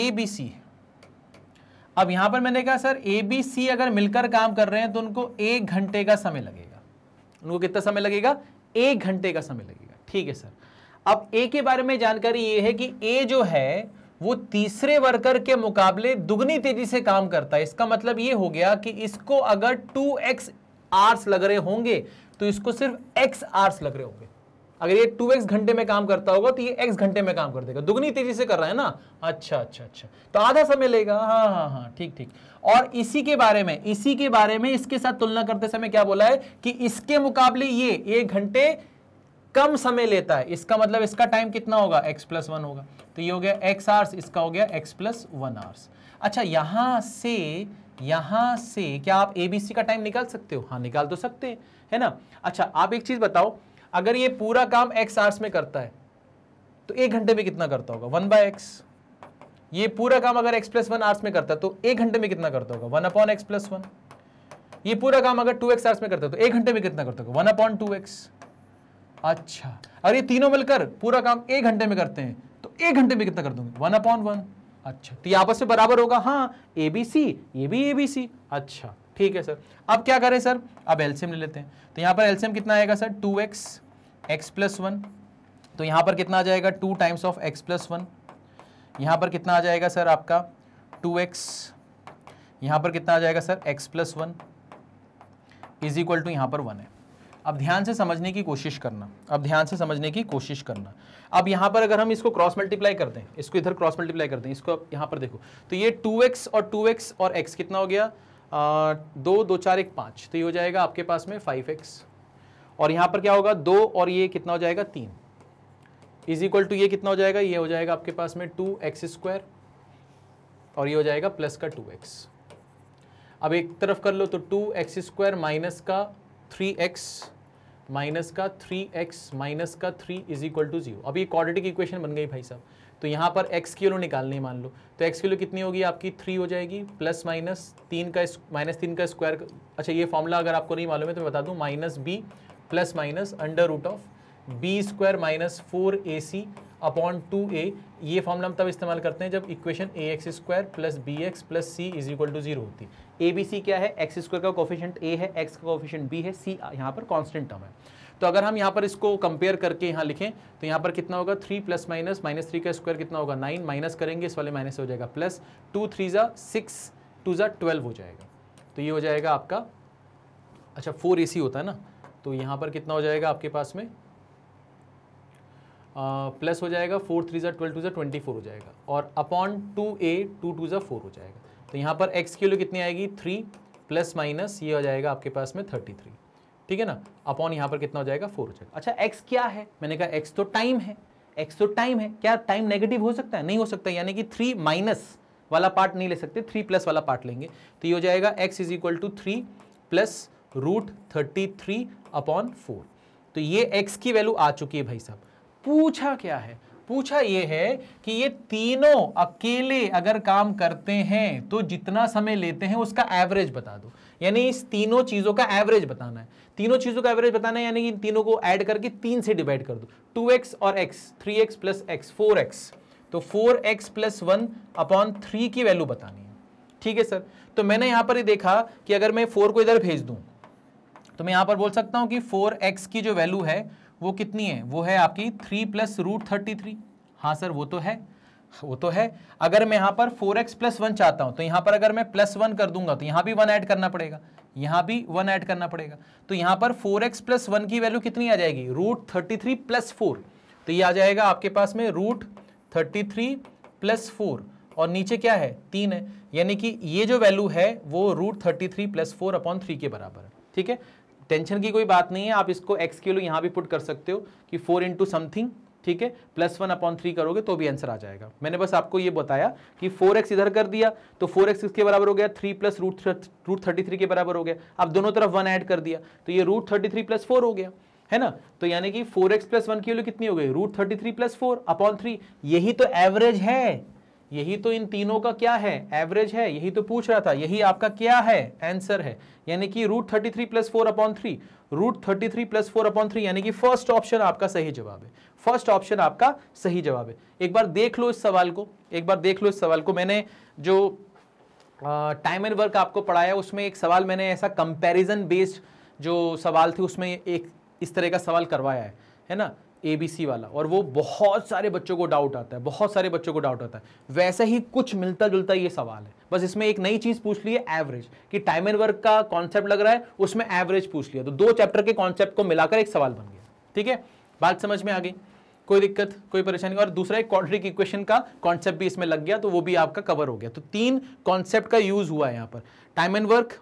ए बी सी है अब यहाँ पर मैंने कहा सर ए बी सी अगर मिलकर काम कर रहे हैं तो उनको एक घंटे का समय लगेगा उनको कितना समय लगेगा एक घंटे का समय लगेगा ठीक है सर अब ए के बारे में जानकारी ये है कि ए जो है वो तीसरे वर्कर के मुकाबले दुगनी तेजी से काम करता है इसका मतलब ये हो गया कि इसको अगर टू एक्स आर्स लग रहे होंगे तो इसको सिर्फ x आर्स लग रहे होंगे अगर ये टू एक्स घंटे में काम करता होगा तो ये एक्स घंटे में काम कर देगा दुगनी तेजी से कर रहा है ना अच्छा अच्छा अच्छा तो आधा समय लेगा हाँ हाँ हाँ ठीक ठीक और इसी के बारे में इसी के बारे में इसके साथ तुलना करते समय क्या बोला है कि इसके मुकाबले ये एक घंटे कम समय लेता है इसका मतलब इसका टाइम कितना होगा एक्स प्लस वन होगा तो ये हो गया एक्स आर्स इसका हो गया एक्स प्लस वन आवर्स अच्छा यहां से यहां से क्या आप एबीसी का टाइम निकाल सकते हो हाँ निकाल तो सकते हैं है ना अच्छा आप एक चीज बताओ अगर ये पूरा काम एक्स आर्स में करता है तो एक घंटे में कितना करता होगा वन बाय एक्स ये पूरा काम अगर एक्स प्लस वन आर्स में करता है तो एक घंटे में कितना करता होगा one upon X plus one ये पूरा काम अगर टू एक्स आर्स में करता है तो एक घंटे में कितना करता होगा वन अपॉन टू एक्स अच्छा अगर ये तीनों मिलकर पूरा काम एक घंटे में करते हैं तो एक घंटे में कितना कर दूंगे वन अपॉन वन अच्छा तो ये आपस में बराबर होगा हाँ ए बी सी ये भी ए बी सी अच्छा ठीक है सर अब क्या करें सर अब एल्सियम ले लेते हैं तो यहाँ पर एल्सियम कितना आएगा sir two X X plus one तो यहाँ पर कितना आ जाएगा two times of X plus one यहाँ पर कितना आ जाएगा सर आपका टू एक्स यहाँ पर कितना आ जाएगा sir X plus one is equal to यहाँ पर वन है अब ध्यान से समझने की कोशिश करना अब ध्यान से समझने की कोशिश करना अब यहाँ पर अगर हम इसको क्रॉस मल्टीप्लाई करते हैं इसको इधर क्रॉस मल्टीप्लाई करते हैं इसको अब यहाँ पर देखो तो ये टू एक्स और टू एक्स और एक्स कितना हो गया दो दो चार एक पाँच तो ये हो जाएगा आपके पास में फाइव एक्स और यहाँ पर क्या होगा दो और ये कितना हो जाएगा तीन इज इक्वल टू ये कितना हो जाएगा ये हो जाएगा आपके पास में टू एक्स स्क्वायर और ये हो जाएगा प्लस का टू एक्स अब एक तरफ कर लो तो टू एक्स स्क्वायर माइनस का थ्री एक्स माइनस का थ्री एक्स माइनस का three is equal to zero अब ये क्वाड्रेटिक इक्वेशन बन गई भाई साहब तो यहाँ पर एक्स क्यूलो निकालनी है मान लो तो एक्स क्यूलो कितनी होगी आपकी थ्री हो जाएगी प्लस माइनस तीन का माइनस तीन का स्क्वायर अच्छा ये फॉर्मूला अगर आपको नहीं मालूम है तो मैं बता दूँ minus B plus minus under root of B square minus four A C upon two A ये फॉर्मूला हम तब इस्तेमाल करते हैं जब equation A X square plus B X plus C is equal to zero होती है ए बी सी क्या है एक्स स्क्वायर का कोफिशियंट ए है एक्स का कोफिशियंट बी है सी यहाँ पर कॉन्स्टेंट टर्म है तो अगर हम यहाँ पर इसको कंपेयर करके यहाँ लिखें तो यहाँ पर कितना होगा three plus minus minus three का स्क्वायर कितना होगा नाइन माइनस करेंगे इस वाले माइनस हो जाएगा प्लस टू थ्री ज़ा सिक्स टू ज़ा ट्वेल्व हो जाएगा तो ये हो जाएगा आपका अच्छा फोर ए होता है ना तो यहाँ पर कितना हो जाएगा आपके पास में प्लस uh, हो जाएगा फोर थ्री ज़ा ट्वेल्व टू ज़ा ट्वेंटी फोर हो जाएगा और upon two A two two ज़ा फोर हो जाएगा तो यहाँ पर एक्स की वैल्यू कितनी आएगी थ्री प्लस माइनस ये हो जाएगा आपके पास में थर्टी थ्री ठीक है ना अपॉन यहाँ पर कितना हो जाएगा फोर हो जाएगा अच्छा एक्स क्या है मैंने कहा एक्स तो टाइम है एक्स तो टाइम है क्या टाइम नेगेटिव हो सकता है नहीं हो सकता यानी कि थ्री माइनस वाला पार्ट नहीं ले सकते थ्री प्लस वाला पार्ट लेंगे तो ये हो जाएगा X is equal to three plus root thirty three upon four तो ये एक्स की वैल्यू आ चुकी है भाई साहब पूछा क्या है पूछा ये है कि ये तीनों अकेले अगर काम करते हैं तो जितना समय लेते हैं उसका एवरेज बता दो यानी इस तीनों चीज़ों का एवरेज बताना है तीनों चीज़ों का एवरेज बताना है यानी कि इन तीनों को ऐड करके तीन से डिवाइड कर दो टू एक्स और X three X plus X four X तो four X plus one upon three की वैल्यू बतानी है ठीक है सर तो मैंने यहां पर ये देखा कि अगर मैं फोर को इधर भेज दूं तो मैं यहां पर बोल सकता हूं कि फोर एक्स की जो वैल्यू है वो कितनी है वो है आपकी three plus root thirty three हाँ सर वो तो है वो तो है अगर मैं यहां पर फोर एक्स प्लस वन चाहता हूं तो यहां पर अगर मैं प्लस वन कर दूंगा तो यहां भी वन ऐड करना पड़ेगा यहां भी वन ऐड करना पड़ेगा तो यहां पर फोर एक्स प्लस वन की वैल्यू कितनी आ जाएगी root thirty three plus four तो ये आ जाएगा आपके पास में root thirty three plus four और नीचे क्या है तीन है यानी कि ये जो वैल्यू है वो root thirty three plus four upon three के बराबर है ठीक है टेंशन की कोई बात नहीं है आप इसको एक्स के वैल्यू यहाँ भी पुट कर सकते हो कि फोर इंटू समथिंग ठीक है प्लस वन अपॉन थ्री करोगे तो भी आंसर आ जाएगा मैंने बस आपको ये बताया कि फोर एक्स इधर कर दिया तो फोर एक्स किसके बराबर हो गया three plus root root thirty three के बराबर हो गया अब दोनों तरफ वन ऐड कर दिया तो ये root thirty three plus four हो गया है ना तो यानी कि फोर एक्स प्लस वन की वैल्यू कितनी हो गई root thirty three plus four upon three यही तो एवरेज है यही तो इन तीनों का क्या है एवरेज है यही तो पूछ रहा था यही आपका क्या है आंसर है यानी कि root thirty three plus four upon three root thirty three plus four upon three यानी कि फर्स्ट ऑप्शन आपका सही जवाब है फर्स्ट ऑप्शन आपका सही जवाब है एक बार देख लो इस सवाल को एक बार देख लो इस सवाल को मैंने जो टाइम एंड वर्क आपको पढ़ाया उसमें एक सवाल मैंने ऐसा कंपैरिजन बेस्ड जो सवाल थे उसमें एक इस तरह का सवाल करवाया है है ना ए बी सी वाला और वो बहुत सारे बच्चों को डाउट आता है बहुत सारे बच्चों को डाउट आता है वैसे ही कुछ मिलता जुलता ये सवाल है बस इसमें एक नई चीज़ पूछ ली है एवरेज कि टाइम एंड वर्क का कॉन्सेप्ट लग रहा है उसमें एवरेज पूछ लिया तो दो चैप्टर के कॉन्सेप्ट को मिलाकर एक सवाल बन गया ठीक है बात समझ में आ गई कोई दिक्कत कोई परेशानी और दूसरा एक क्वाड्रिक इक्वेशन का कॉन्सेप्ट भी इसमें लग गया तो वो भी आपका कवर हो गया तो तीन कॉन्सेप्ट का यूज हुआ है यहाँ पर टाइम एंड वर्क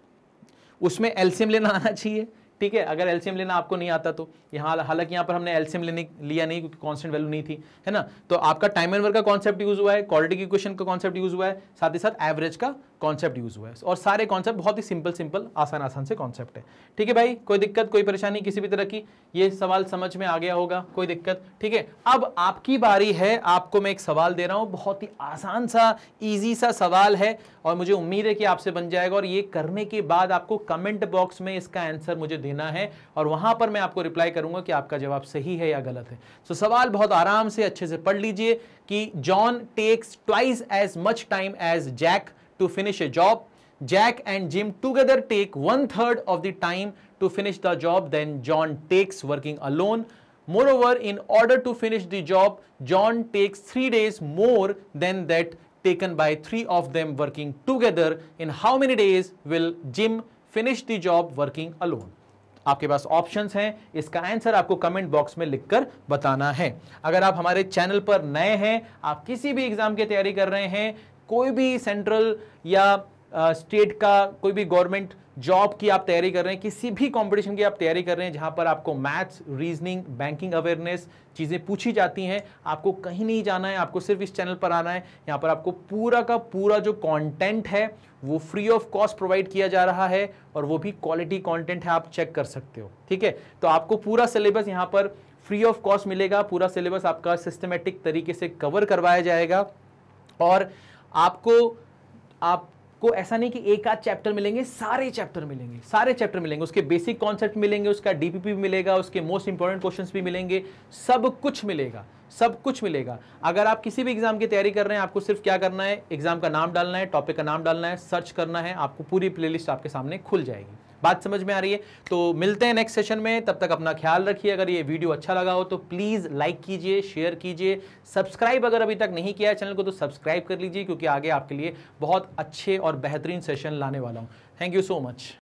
उसमें एल्सियम लेना आना चाहिए ठीक है अगर एल्सियम लेना आपको नहीं आता तो यहाँ हालांकि यहाँ पर हमने एल्सियम लेने लिया नहीं क्योंकि कॉन्स्टेंट वैल्यू नहीं थी है ना तो आपका टाइम एंड वर्क का कॉन्सेप्ट यूज हुआ है क्वालिटी इक्वेशन का कॉन्सेप्ट यूज हुआ है साथ ही साथ एवरेज का कॉन्सेप्ट यूज हुआ है और सारे कॉन्सेप्ट बहुत ही सिंपल सिंपल आसान आसान से कॉन्सेप्ट है ठीक है भाई कोई दिक्कत कोई परेशानी किसी भी तरह की ये सवाल समझ में आ गया होगा कोई दिक्कत ठीक है अब आपकी बारी है आपको मैं एक सवाल दे रहा हूँ बहुत ही आसान सा ईजी सा सवाल है और मुझे उम्मीद है कि आपसे बन जाएगा और ये करने के बाद आपको कमेंट बॉक्स में इसका आंसर मुझे देना है और वहाँ पर मैं आपको रिप्लाई करूँगा कि आपका जवाब सही है या गलत है सो सवाल बहुत आराम से अच्छे से पढ़ लीजिए कि John takes twice as much time as Jack to finish a job. Jack and Jim together take one third of the time to finish the job then John takes working alone. Moreover, in order to finish the job, John takes 3 days more than that taken by three of them working together. In how many days will Jim finish the job working alone? आपके पास options हैं इसका answer आपको comment box में लिखकर बताना है अगर आप हमारे चैनल पर नए हैं आप किसी भी एग्जाम की तैयारी कर रहे हैं कोई भी सेंट्रल या स्टेट का कोई भी गवर्नमेंट जॉब की आप तैयारी कर रहे हैं किसी भी कंपटीशन की आप तैयारी कर रहे हैं जहां पर आपको मैथ्स रीजनिंग बैंकिंग अवेयरनेस चीज़ें पूछी जाती हैं आपको कहीं नहीं जाना है आपको सिर्फ इस चैनल पर आना है यहाँ पर आपको पूरा का पूरा जो कंटेंट है वो फ्री ऑफ कॉस्ट प्रोवाइड किया जा रहा है और वो भी क्वालिटी कॉन्टेंट है आप चेक कर सकते हो ठीक है तो आपको पूरा सिलेबस यहाँ पर फ्री ऑफ कॉस्ट मिलेगा पूरा सिलेबस आपका सिस्टमेटिक तरीके से कवर करवाया जाएगा और आपको आपको ऐसा नहीं कि एक आध चैप्टर मिलेंगे सारे चैप्टर मिलेंगे सारे चैप्टर मिलेंगे उसके बेसिक कॉन्सेप्ट मिलेंगे उसका डीपीपी भी मिलेगा उसके मोस्ट इंपॉर्टेंट क्वेश्चंस भी मिलेंगे सब कुछ मिलेगा सब कुछ मिलेगा अगर आप किसी भी एग्जाम की तैयारी कर रहे हैं आपको सिर्फ क्या करना है एग्जाम का नाम डालना है टॉपिक का नाम डालना है सर्च करना है आपको पूरी प्लेलिस्ट आपके सामने खुल जाएगी बात समझ में आ रही है तो मिलते हैं नेक्स्ट सेशन में तब तक अपना ख्याल रखिए अगर ये वीडियो अच्छा लगा हो तो प्लीज़ लाइक कीजिए शेयर कीजिए सब्सक्राइब अगर अभी तक नहीं किया है चैनल को तो सब्सक्राइब कर लीजिए क्योंकि आगे आपके लिए बहुत अच्छे और बेहतरीन सेशन लाने वाला हूँ थैंक यू सो मच